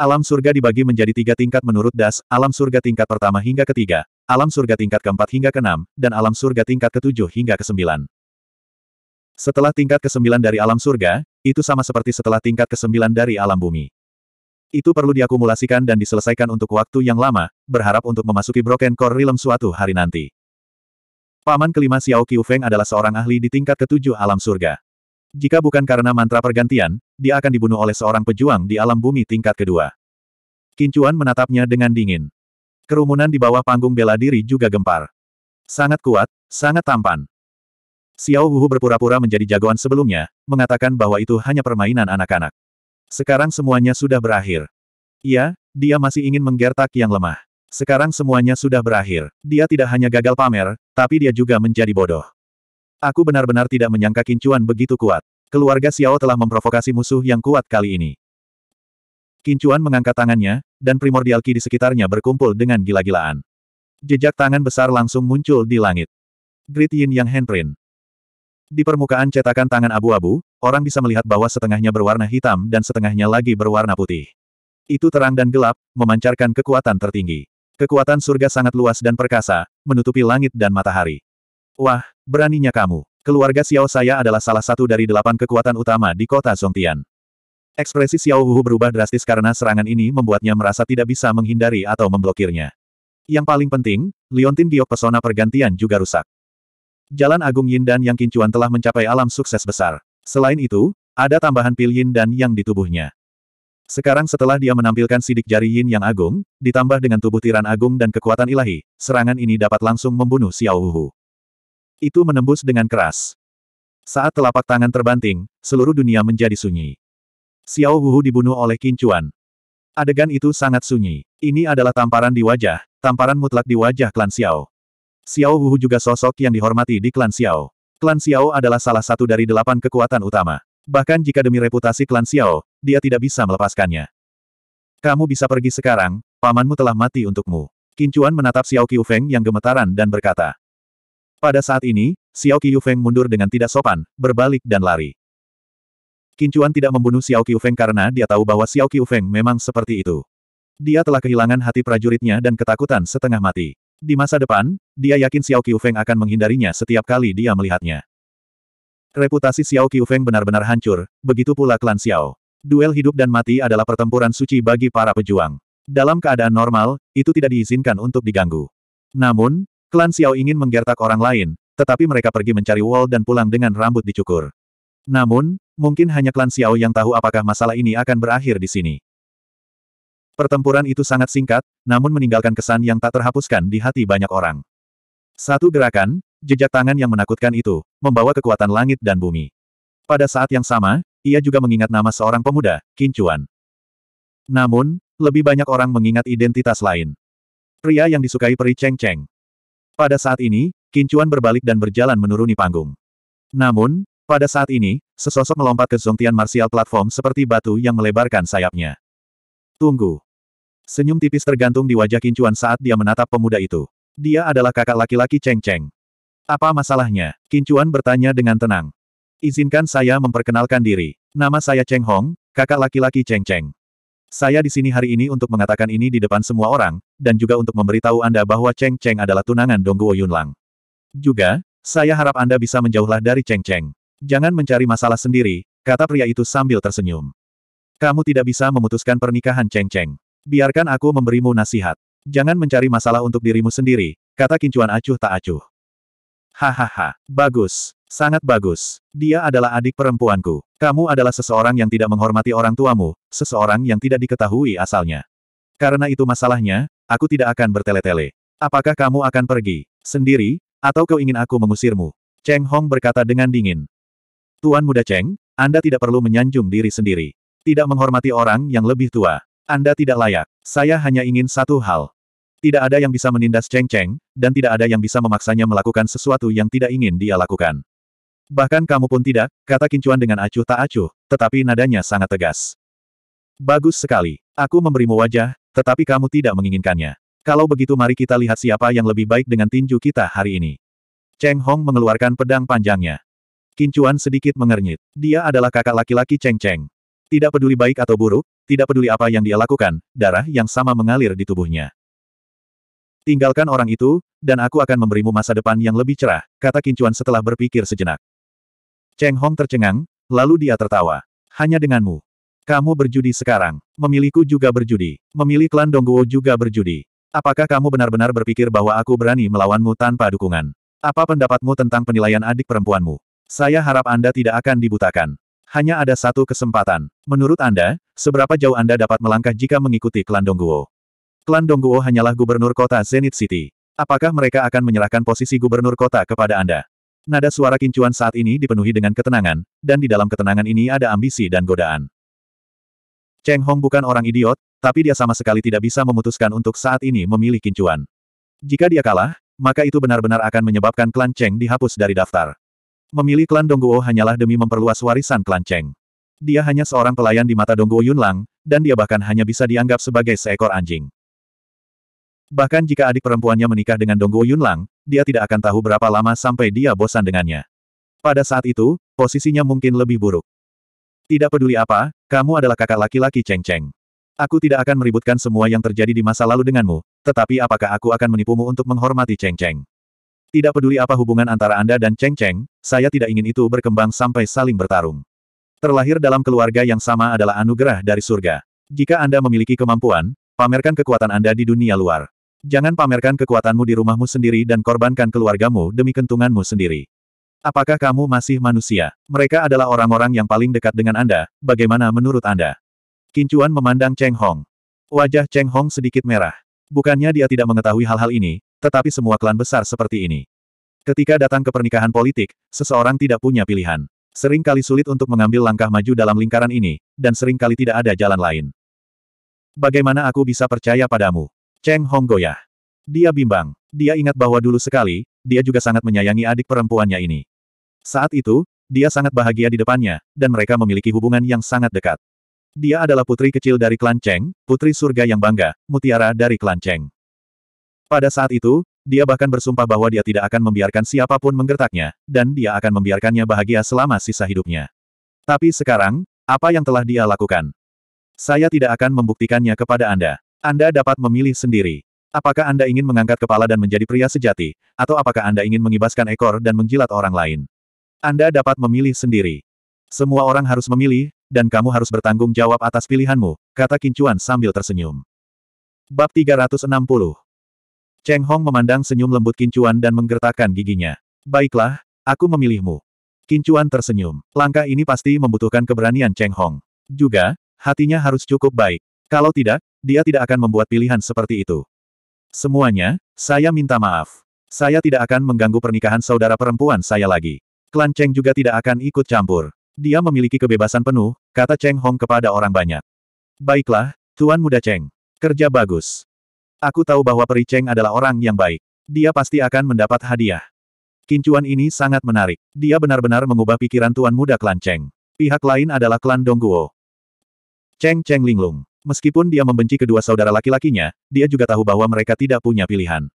Alam surga dibagi menjadi tiga tingkat menurut Das, alam surga tingkat pertama hingga ketiga, alam surga tingkat keempat hingga keenam, dan alam surga tingkat ketujuh hingga kesembilan. Setelah tingkat kesembilan dari alam surga, itu sama seperti setelah tingkat kesembilan dari alam bumi. Itu perlu diakumulasikan dan diselesaikan untuk waktu yang lama, berharap untuk memasuki Broken Core Realm suatu hari nanti. Paman kelima Xiao Qiu Feng adalah seorang ahli di tingkat ketujuh alam surga. Jika bukan karena mantra pergantian, dia akan dibunuh oleh seorang pejuang di alam bumi tingkat kedua. Kincuan menatapnya dengan dingin. Kerumunan di bawah panggung bela diri juga gempar. Sangat kuat, sangat tampan. Xiao Wu berpura-pura menjadi jagoan sebelumnya, mengatakan bahwa itu hanya permainan anak-anak. Sekarang semuanya sudah berakhir. Iya, dia masih ingin menggertak yang lemah. Sekarang semuanya sudah berakhir. Dia tidak hanya gagal pamer, tapi dia juga menjadi bodoh. Aku benar-benar tidak menyangka Kincuan begitu kuat. Keluarga Xiao telah memprovokasi musuh yang kuat kali ini. Kincuan mengangkat tangannya, dan primordial ki di sekitarnya berkumpul dengan gila-gilaan. Jejak tangan besar langsung muncul di langit. Grid Yin Yang Handprint. Di permukaan cetakan tangan abu-abu, orang bisa melihat bahwa setengahnya berwarna hitam dan setengahnya lagi berwarna putih. Itu terang dan gelap, memancarkan kekuatan tertinggi. Kekuatan surga sangat luas dan perkasa, menutupi langit dan matahari. Wah, beraninya kamu. Keluarga Xiao saya adalah salah satu dari delapan kekuatan utama di kota Songtian. Ekspresi Xiao Wu berubah drastis karena serangan ini membuatnya merasa tidak bisa menghindari atau memblokirnya. Yang paling penting, Liontin giok pesona pergantian juga rusak. Jalan Agung Yin dan Yang Kincuan telah mencapai alam sukses besar. Selain itu, ada tambahan pil Yin dan Yang di tubuhnya. Sekarang setelah dia menampilkan sidik jari Yin Yang Agung, ditambah dengan tubuh tiran agung dan kekuatan ilahi, serangan ini dapat langsung membunuh Xiao Hu. Itu menembus dengan keras. Saat telapak tangan terbanting, seluruh dunia menjadi sunyi. Xiao Hu dibunuh oleh Kincuan. Adegan itu sangat sunyi. Ini adalah tamparan di wajah, tamparan mutlak di wajah klan Xiao. Xiao Hu juga sosok yang dihormati di klan Xiao. Klan Xiao adalah salah satu dari delapan kekuatan utama. Bahkan jika demi reputasi klan Xiao, dia tidak bisa melepaskannya. Kamu bisa pergi sekarang, pamanmu telah mati untukmu. Kincuan menatap Xiao Qiufeng yang gemetaran dan berkata. Pada saat ini, Xiao Qiufeng mundur dengan tidak sopan, berbalik dan lari. Kincuan tidak membunuh Xiao Qiufeng karena dia tahu bahwa Xiao Qiufeng memang seperti itu. Dia telah kehilangan hati prajuritnya dan ketakutan setengah mati. Di masa depan, dia yakin Xiao Qiufeng akan menghindarinya setiap kali dia melihatnya. Reputasi Xiao Qiufeng benar-benar hancur, begitu pula klan Xiao. Duel hidup dan mati adalah pertempuran suci bagi para pejuang. Dalam keadaan normal, itu tidak diizinkan untuk diganggu. Namun, klan Xiao ingin menggertak orang lain, tetapi mereka pergi mencari Wall dan pulang dengan rambut dicukur. Namun, mungkin hanya klan Xiao yang tahu apakah masalah ini akan berakhir di sini. Pertempuran itu sangat singkat, namun meninggalkan kesan yang tak terhapuskan di hati banyak orang. Satu gerakan, jejak tangan yang menakutkan itu, membawa kekuatan langit dan bumi. Pada saat yang sama, ia juga mengingat nama seorang pemuda, Kincuan. Namun, lebih banyak orang mengingat identitas lain. Pria yang disukai peri Cheng Cheng. Pada saat ini, Kincuan berbalik dan berjalan menuruni panggung. Namun, pada saat ini, sesosok melompat ke zongtian Martial platform seperti batu yang melebarkan sayapnya. Tunggu. Senyum tipis tergantung di wajah Kincuan saat dia menatap pemuda itu. Dia adalah kakak laki-laki Cheng Cheng. Apa masalahnya? Kincuan bertanya dengan tenang. Izinkan saya memperkenalkan diri. Nama saya Cheng Hong, kakak laki-laki Cheng Cheng. Saya di sini hari ini untuk mengatakan ini di depan semua orang, dan juga untuk memberitahu Anda bahwa Cheng Cheng adalah tunangan Dongguo Yunlang. Juga, saya harap Anda bisa menjauhlah dari Cheng Cheng. Jangan mencari masalah sendiri, kata pria itu sambil tersenyum. Kamu tidak bisa memutuskan pernikahan Cheng Cheng. Biarkan aku memberimu nasihat. Jangan mencari masalah untuk dirimu sendiri, kata Kincuan acuh tak acuh. Hahaha, bagus. Sangat bagus. Dia adalah adik perempuanku. Kamu adalah seseorang yang tidak menghormati orang tuamu, seseorang yang tidak diketahui asalnya. Karena itu masalahnya, aku tidak akan bertele-tele. Apakah kamu akan pergi, sendiri, atau kau ingin aku mengusirmu? Cheng Hong berkata dengan dingin. Tuan muda Cheng, Anda tidak perlu menyanjung diri sendiri. Tidak menghormati orang yang lebih tua. Anda tidak layak. Saya hanya ingin satu hal. Tidak ada yang bisa menindas Cheng Cheng, dan tidak ada yang bisa memaksanya melakukan sesuatu yang tidak ingin dia lakukan. Bahkan kamu pun tidak, kata Kincuan dengan acuh tak acuh, tetapi nadanya sangat tegas. Bagus sekali. Aku memberimu wajah, tetapi kamu tidak menginginkannya. Kalau begitu mari kita lihat siapa yang lebih baik dengan tinju kita hari ini. Cheng Hong mengeluarkan pedang panjangnya. Kincuan sedikit mengernyit. Dia adalah kakak laki-laki Cheng Cheng. Tidak peduli baik atau buruk, tidak peduli apa yang dia lakukan, darah yang sama mengalir di tubuhnya. Tinggalkan orang itu, dan aku akan memberimu masa depan yang lebih cerah, kata Kincuan setelah berpikir sejenak. Cheng Hong tercengang, lalu dia tertawa. Hanya denganmu. Kamu berjudi sekarang. Memiliku juga berjudi. Memilih klan Dongguo juga berjudi. Apakah kamu benar-benar berpikir bahwa aku berani melawanmu tanpa dukungan? Apa pendapatmu tentang penilaian adik perempuanmu? Saya harap Anda tidak akan dibutakan. Hanya ada satu kesempatan. Menurut Anda, seberapa jauh Anda dapat melangkah jika mengikuti klan Dongguo? Klan Dongguo hanyalah gubernur kota Zenith City. Apakah mereka akan menyerahkan posisi gubernur kota kepada Anda? Nada suara kincuan saat ini dipenuhi dengan ketenangan, dan di dalam ketenangan ini ada ambisi dan godaan. Cheng Hong bukan orang idiot, tapi dia sama sekali tidak bisa memutuskan untuk saat ini memilih kincuan. Jika dia kalah, maka itu benar-benar akan menyebabkan klan Cheng dihapus dari daftar. Memilih klan Dongguo hanyalah demi memperluas warisan klan Cheng. Dia hanya seorang pelayan di mata Dongguo Yunlang, dan dia bahkan hanya bisa dianggap sebagai seekor anjing. Bahkan jika adik perempuannya menikah dengan Dongguo Yunlang, dia tidak akan tahu berapa lama sampai dia bosan dengannya. Pada saat itu, posisinya mungkin lebih buruk. Tidak peduli apa, kamu adalah kakak laki-laki Cheng Cheng. Aku tidak akan meributkan semua yang terjadi di masa lalu denganmu, tetapi apakah aku akan menipumu untuk menghormati Cheng Cheng? Tidak peduli apa hubungan antara Anda dan Cheng Cheng, saya tidak ingin itu berkembang sampai saling bertarung. Terlahir dalam keluarga yang sama adalah anugerah dari surga. Jika Anda memiliki kemampuan, pamerkan kekuatan Anda di dunia luar. Jangan pamerkan kekuatanmu di rumahmu sendiri dan korbankan keluargamu demi kentunganmu sendiri. Apakah kamu masih manusia? Mereka adalah orang-orang yang paling dekat dengan Anda, bagaimana menurut Anda? Kincuan memandang Cheng Hong. Wajah Cheng Hong sedikit merah. Bukannya dia tidak mengetahui hal-hal ini, tetapi semua klan besar seperti ini. Ketika datang ke pernikahan politik, seseorang tidak punya pilihan. Sering kali sulit untuk mengambil langkah maju dalam lingkaran ini, dan sering kali tidak ada jalan lain. Bagaimana aku bisa percaya padamu? Cheng Hong goyah. Dia bimbang. Dia ingat bahwa dulu sekali, dia juga sangat menyayangi adik perempuannya ini. Saat itu, dia sangat bahagia di depannya, dan mereka memiliki hubungan yang sangat dekat. Dia adalah putri kecil dari klan Cheng, putri surga yang bangga, mutiara dari klan Cheng. Pada saat itu, dia bahkan bersumpah bahwa dia tidak akan membiarkan siapapun menggertaknya, dan dia akan membiarkannya bahagia selama sisa hidupnya. Tapi sekarang, apa yang telah dia lakukan? Saya tidak akan membuktikannya kepada Anda. Anda dapat memilih sendiri. Apakah Anda ingin mengangkat kepala dan menjadi pria sejati, atau apakah Anda ingin mengibaskan ekor dan menjilat orang lain? Anda dapat memilih sendiri. Semua orang harus memilih, dan kamu harus bertanggung jawab atas pilihanmu, kata Kincuan sambil tersenyum. Bab 360 Cheng Hong memandang senyum lembut Kincuan dan menggertakkan giginya. Baiklah, aku memilihmu. Kincuan tersenyum. Langkah ini pasti membutuhkan keberanian Cheng Hong. Juga, hatinya harus cukup baik. Kalau tidak, dia tidak akan membuat pilihan seperti itu. Semuanya, saya minta maaf. Saya tidak akan mengganggu pernikahan saudara perempuan saya lagi. Klan Cheng juga tidak akan ikut campur. Dia memiliki kebebasan penuh, kata Cheng Hong kepada orang banyak. Baiklah, Tuan Muda Cheng. Kerja bagus. Aku tahu bahwa Peri Cheng adalah orang yang baik. Dia pasti akan mendapat hadiah. Kincuan ini sangat menarik. Dia benar-benar mengubah pikiran tuan muda klan Cheng. Pihak lain adalah klan Dongguo. Cheng Cheng Linglung. Meskipun dia membenci kedua saudara laki-lakinya, dia juga tahu bahwa mereka tidak punya pilihan.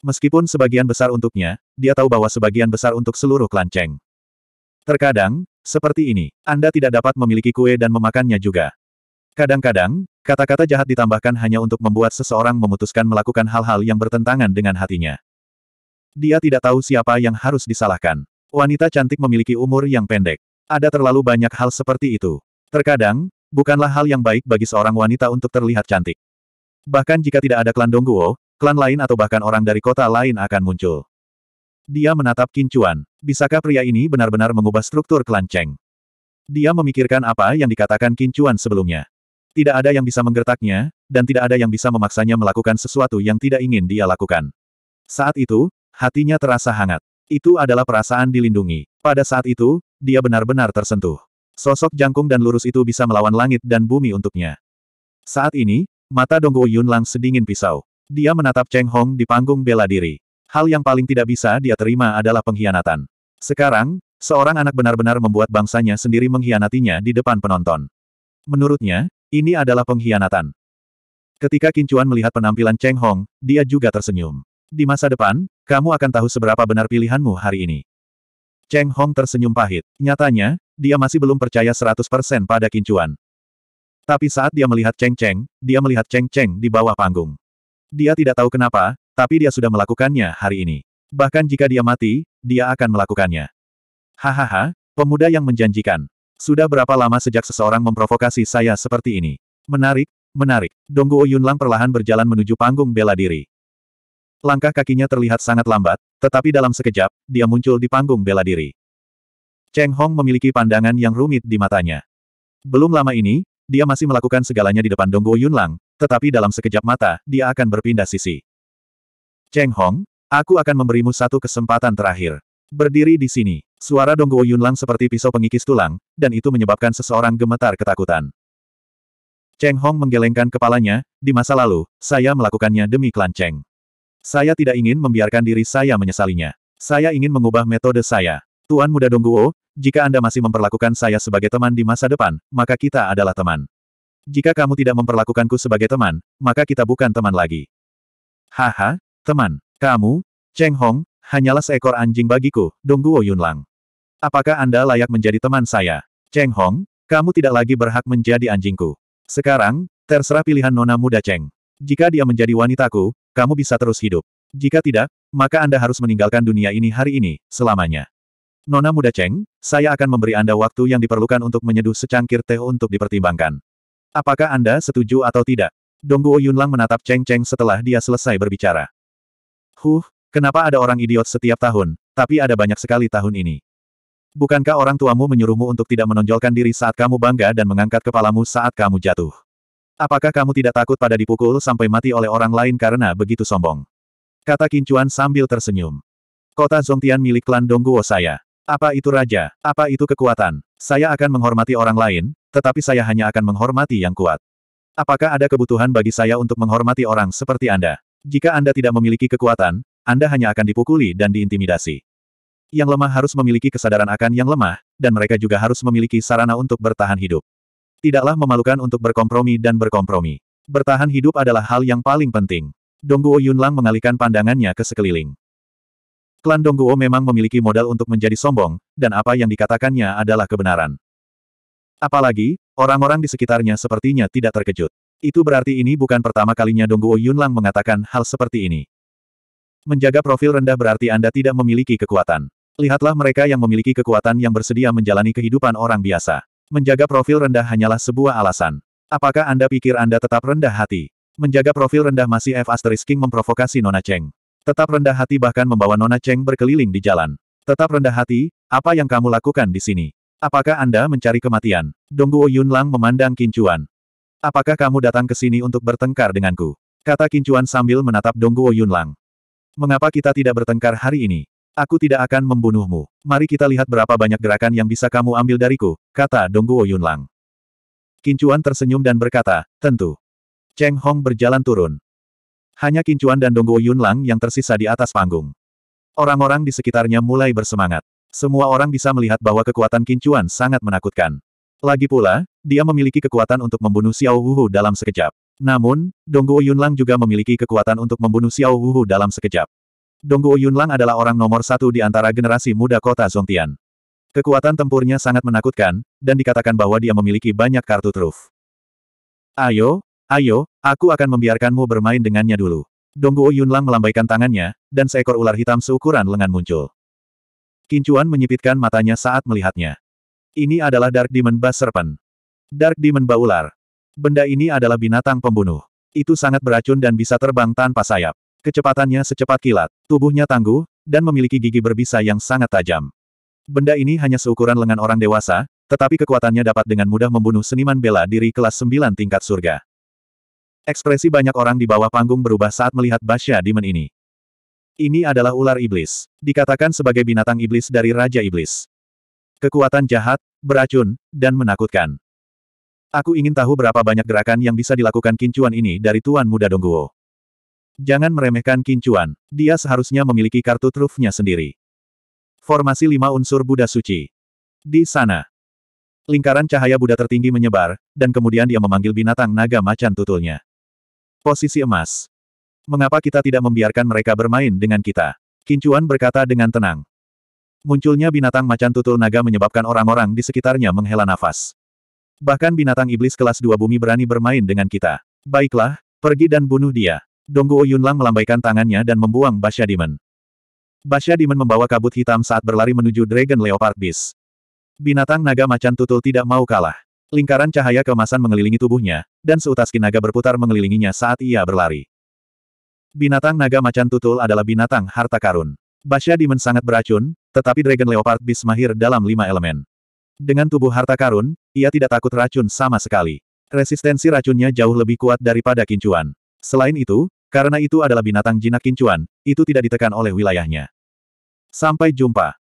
Meskipun sebagian besar untuknya, dia tahu bahwa sebagian besar untuk seluruh klan Cheng. Terkadang, seperti ini, Anda tidak dapat memiliki kue dan memakannya juga. Kadang-kadang, kata-kata jahat ditambahkan hanya untuk membuat seseorang memutuskan melakukan hal-hal yang bertentangan dengan hatinya. Dia tidak tahu siapa yang harus disalahkan. Wanita cantik memiliki umur yang pendek. Ada terlalu banyak hal seperti itu. Terkadang, bukanlah hal yang baik bagi seorang wanita untuk terlihat cantik. Bahkan jika tidak ada klan Dongguo, klan lain atau bahkan orang dari kota lain akan muncul. Dia menatap Kincuan. Bisakah pria ini benar-benar mengubah struktur klan Cheng? Dia memikirkan apa yang dikatakan Kincuan sebelumnya. Tidak ada yang bisa menggertaknya, dan tidak ada yang bisa memaksanya melakukan sesuatu yang tidak ingin dia lakukan. Saat itu, hatinya terasa hangat. Itu adalah perasaan dilindungi. Pada saat itu, dia benar-benar tersentuh. Sosok jangkung dan lurus itu bisa melawan langit dan bumi untuknya. Saat ini, mata Dongguo Yunlang sedingin pisau. Dia menatap Cheng Hong di panggung bela diri. Hal yang paling tidak bisa dia terima adalah pengkhianatan. Sekarang, seorang anak benar-benar membuat bangsanya sendiri mengkhianatinya di depan penonton. Menurutnya, ini adalah pengkhianatan. Ketika Kincuan melihat penampilan Cheng Hong, dia juga tersenyum. Di masa depan, kamu akan tahu seberapa benar pilihanmu hari ini. Cheng Hong tersenyum pahit. Nyatanya, dia masih belum percaya 100% pada Kincuan. Tapi saat dia melihat Cheng Cheng, dia melihat Cheng Cheng di bawah panggung. Dia tidak tahu kenapa, tapi dia sudah melakukannya hari ini. Bahkan jika dia mati, dia akan melakukannya. Hahaha, pemuda yang menjanjikan. Sudah berapa lama sejak seseorang memprovokasi saya seperti ini? Menarik, menarik. Dongguo Yunlang perlahan berjalan menuju panggung bela diri. Langkah kakinya terlihat sangat lambat, tetapi dalam sekejap, dia muncul di panggung bela diri. Cheng Hong memiliki pandangan yang rumit di matanya. Belum lama ini, dia masih melakukan segalanya di depan Dongguo Yunlang, tetapi dalam sekejap mata, dia akan berpindah sisi. Cheng Hong, aku akan memberimu satu kesempatan terakhir. Berdiri di sini. Suara Dongguo Yunlang seperti pisau pengikis tulang, dan itu menyebabkan seseorang gemetar ketakutan. Cheng Hong menggelengkan kepalanya, di masa lalu, saya melakukannya demi klan Cheng. Saya tidak ingin membiarkan diri saya menyesalinya. Saya ingin mengubah metode saya. Tuan muda Dongguo, jika Anda masih memperlakukan saya sebagai teman di masa depan, maka kita adalah teman. Jika kamu tidak memperlakukanku sebagai teman, maka kita bukan teman lagi. Haha, teman, kamu, Cheng Hong, hanyalah seekor anjing bagiku, Dongguo Yunlang. Apakah Anda layak menjadi teman saya? Cheng Hong, kamu tidak lagi berhak menjadi anjingku. Sekarang, terserah pilihan nona muda Cheng. Jika dia menjadi wanitaku, kamu bisa terus hidup. Jika tidak, maka Anda harus meninggalkan dunia ini hari ini, selamanya. Nona muda Cheng, saya akan memberi Anda waktu yang diperlukan untuk menyeduh secangkir teh untuk dipertimbangkan. Apakah Anda setuju atau tidak? Dongguo Yunlang menatap Cheng Cheng setelah dia selesai berbicara. Huh, Kenapa ada orang idiot setiap tahun, tapi ada banyak sekali tahun ini? Bukankah orang tuamu menyuruhmu untuk tidak menonjolkan diri saat kamu bangga dan mengangkat kepalamu saat kamu jatuh? Apakah kamu tidak takut pada dipukul sampai mati oleh orang lain karena begitu sombong? Kata Kincuan sambil tersenyum. Kota Zongtian milik klan Dongguo saya. Apa itu raja? Apa itu kekuatan? Saya akan menghormati orang lain, tetapi saya hanya akan menghormati yang kuat. Apakah ada kebutuhan bagi saya untuk menghormati orang seperti Anda? Jika Anda tidak memiliki kekuatan, anda hanya akan dipukuli dan diintimidasi. Yang lemah harus memiliki kesadaran akan yang lemah, dan mereka juga harus memiliki sarana untuk bertahan hidup. Tidaklah memalukan untuk berkompromi dan berkompromi. Bertahan hidup adalah hal yang paling penting. Dongguo Yunlang mengalihkan pandangannya ke sekeliling. Klan Dongguo memang memiliki modal untuk menjadi sombong, dan apa yang dikatakannya adalah kebenaran. Apalagi, orang-orang di sekitarnya sepertinya tidak terkejut. Itu berarti ini bukan pertama kalinya Dongguo Yunlang mengatakan hal seperti ini. Menjaga profil rendah berarti Anda tidak memiliki kekuatan. Lihatlah mereka yang memiliki kekuatan yang bersedia menjalani kehidupan orang biasa. Menjaga profil rendah hanyalah sebuah alasan. Apakah Anda pikir Anda tetap rendah hati? Menjaga profil rendah masih F King memprovokasi Nona Cheng. Tetap rendah hati bahkan membawa Nona Cheng berkeliling di jalan. Tetap rendah hati, apa yang kamu lakukan di sini? Apakah Anda mencari kematian? Dongguo Yunlang memandang Kincuan. Apakah kamu datang ke sini untuk bertengkar denganku? Kata Kincuan sambil menatap Dongguo Yunlang. Mengapa kita tidak bertengkar hari ini? Aku tidak akan membunuhmu. Mari kita lihat berapa banyak gerakan yang bisa kamu ambil dariku, kata Dongguo Yunlang. Kincuan tersenyum dan berkata, tentu. Cheng Hong berjalan turun. Hanya Kincuan dan Dongguo Yunlang yang tersisa di atas panggung. Orang-orang di sekitarnya mulai bersemangat. Semua orang bisa melihat bahwa kekuatan Kincuan sangat menakutkan. Lagi pula, dia memiliki kekuatan untuk membunuh Xiao Wu dalam sekejap. Namun, Dongguo Yunlang juga memiliki kekuatan untuk membunuh Xiao Hu Hu dalam sekejap. Dongguo Yunlang adalah orang nomor satu di antara generasi muda kota Zongtian. Kekuatan tempurnya sangat menakutkan, dan dikatakan bahwa dia memiliki banyak kartu truf. Ayo, ayo, aku akan membiarkanmu bermain dengannya dulu. Dongguo Yunlang melambaikan tangannya, dan seekor ular hitam seukuran lengan muncul. Kincuan menyipitkan matanya saat melihatnya. Ini adalah Dark Demon Bas Serpent. Dark Demon Baular. Benda ini adalah binatang pembunuh. Itu sangat beracun dan bisa terbang tanpa sayap. Kecepatannya secepat kilat, tubuhnya tangguh, dan memiliki gigi berbisa yang sangat tajam. Benda ini hanya seukuran lengan orang dewasa, tetapi kekuatannya dapat dengan mudah membunuh seniman bela diri kelas 9 tingkat surga. Ekspresi banyak orang di bawah panggung berubah saat melihat Basya Demon ini. Ini adalah ular iblis. Dikatakan sebagai binatang iblis dari Raja Iblis. Kekuatan jahat, beracun, dan menakutkan. Aku ingin tahu berapa banyak gerakan yang bisa dilakukan Kincuan ini dari Tuan Muda Dongguo. Jangan meremehkan Kincuan, dia seharusnya memiliki kartu trufnya sendiri. Formasi lima unsur Buddha Suci. Di sana. Lingkaran cahaya Buddha tertinggi menyebar, dan kemudian dia memanggil binatang naga macan tutulnya. Posisi emas. Mengapa kita tidak membiarkan mereka bermain dengan kita? Kincuan berkata dengan tenang. Munculnya binatang macan tutul naga menyebabkan orang-orang di sekitarnya menghela nafas. Bahkan binatang iblis kelas dua bumi berani bermain dengan kita. Baiklah, pergi dan bunuh dia. Dongguo Yunlang melambaikan tangannya dan membuang Basya Demon. Basya Demon membawa kabut hitam saat berlari menuju Dragon Leopard Beast. Binatang naga macan tutul tidak mau kalah. Lingkaran cahaya kemasan mengelilingi tubuhnya, dan seutas kinaga berputar mengelilinginya saat ia berlari. Binatang naga macan tutul adalah binatang harta karun. Basya Demon sangat beracun, tetapi Dragon Leopard Beast mahir dalam lima elemen. Dengan tubuh harta karun, ia tidak takut racun sama sekali. Resistensi racunnya jauh lebih kuat daripada kincuan. Selain itu, karena itu adalah binatang jinak kincuan, itu tidak ditekan oleh wilayahnya. Sampai jumpa.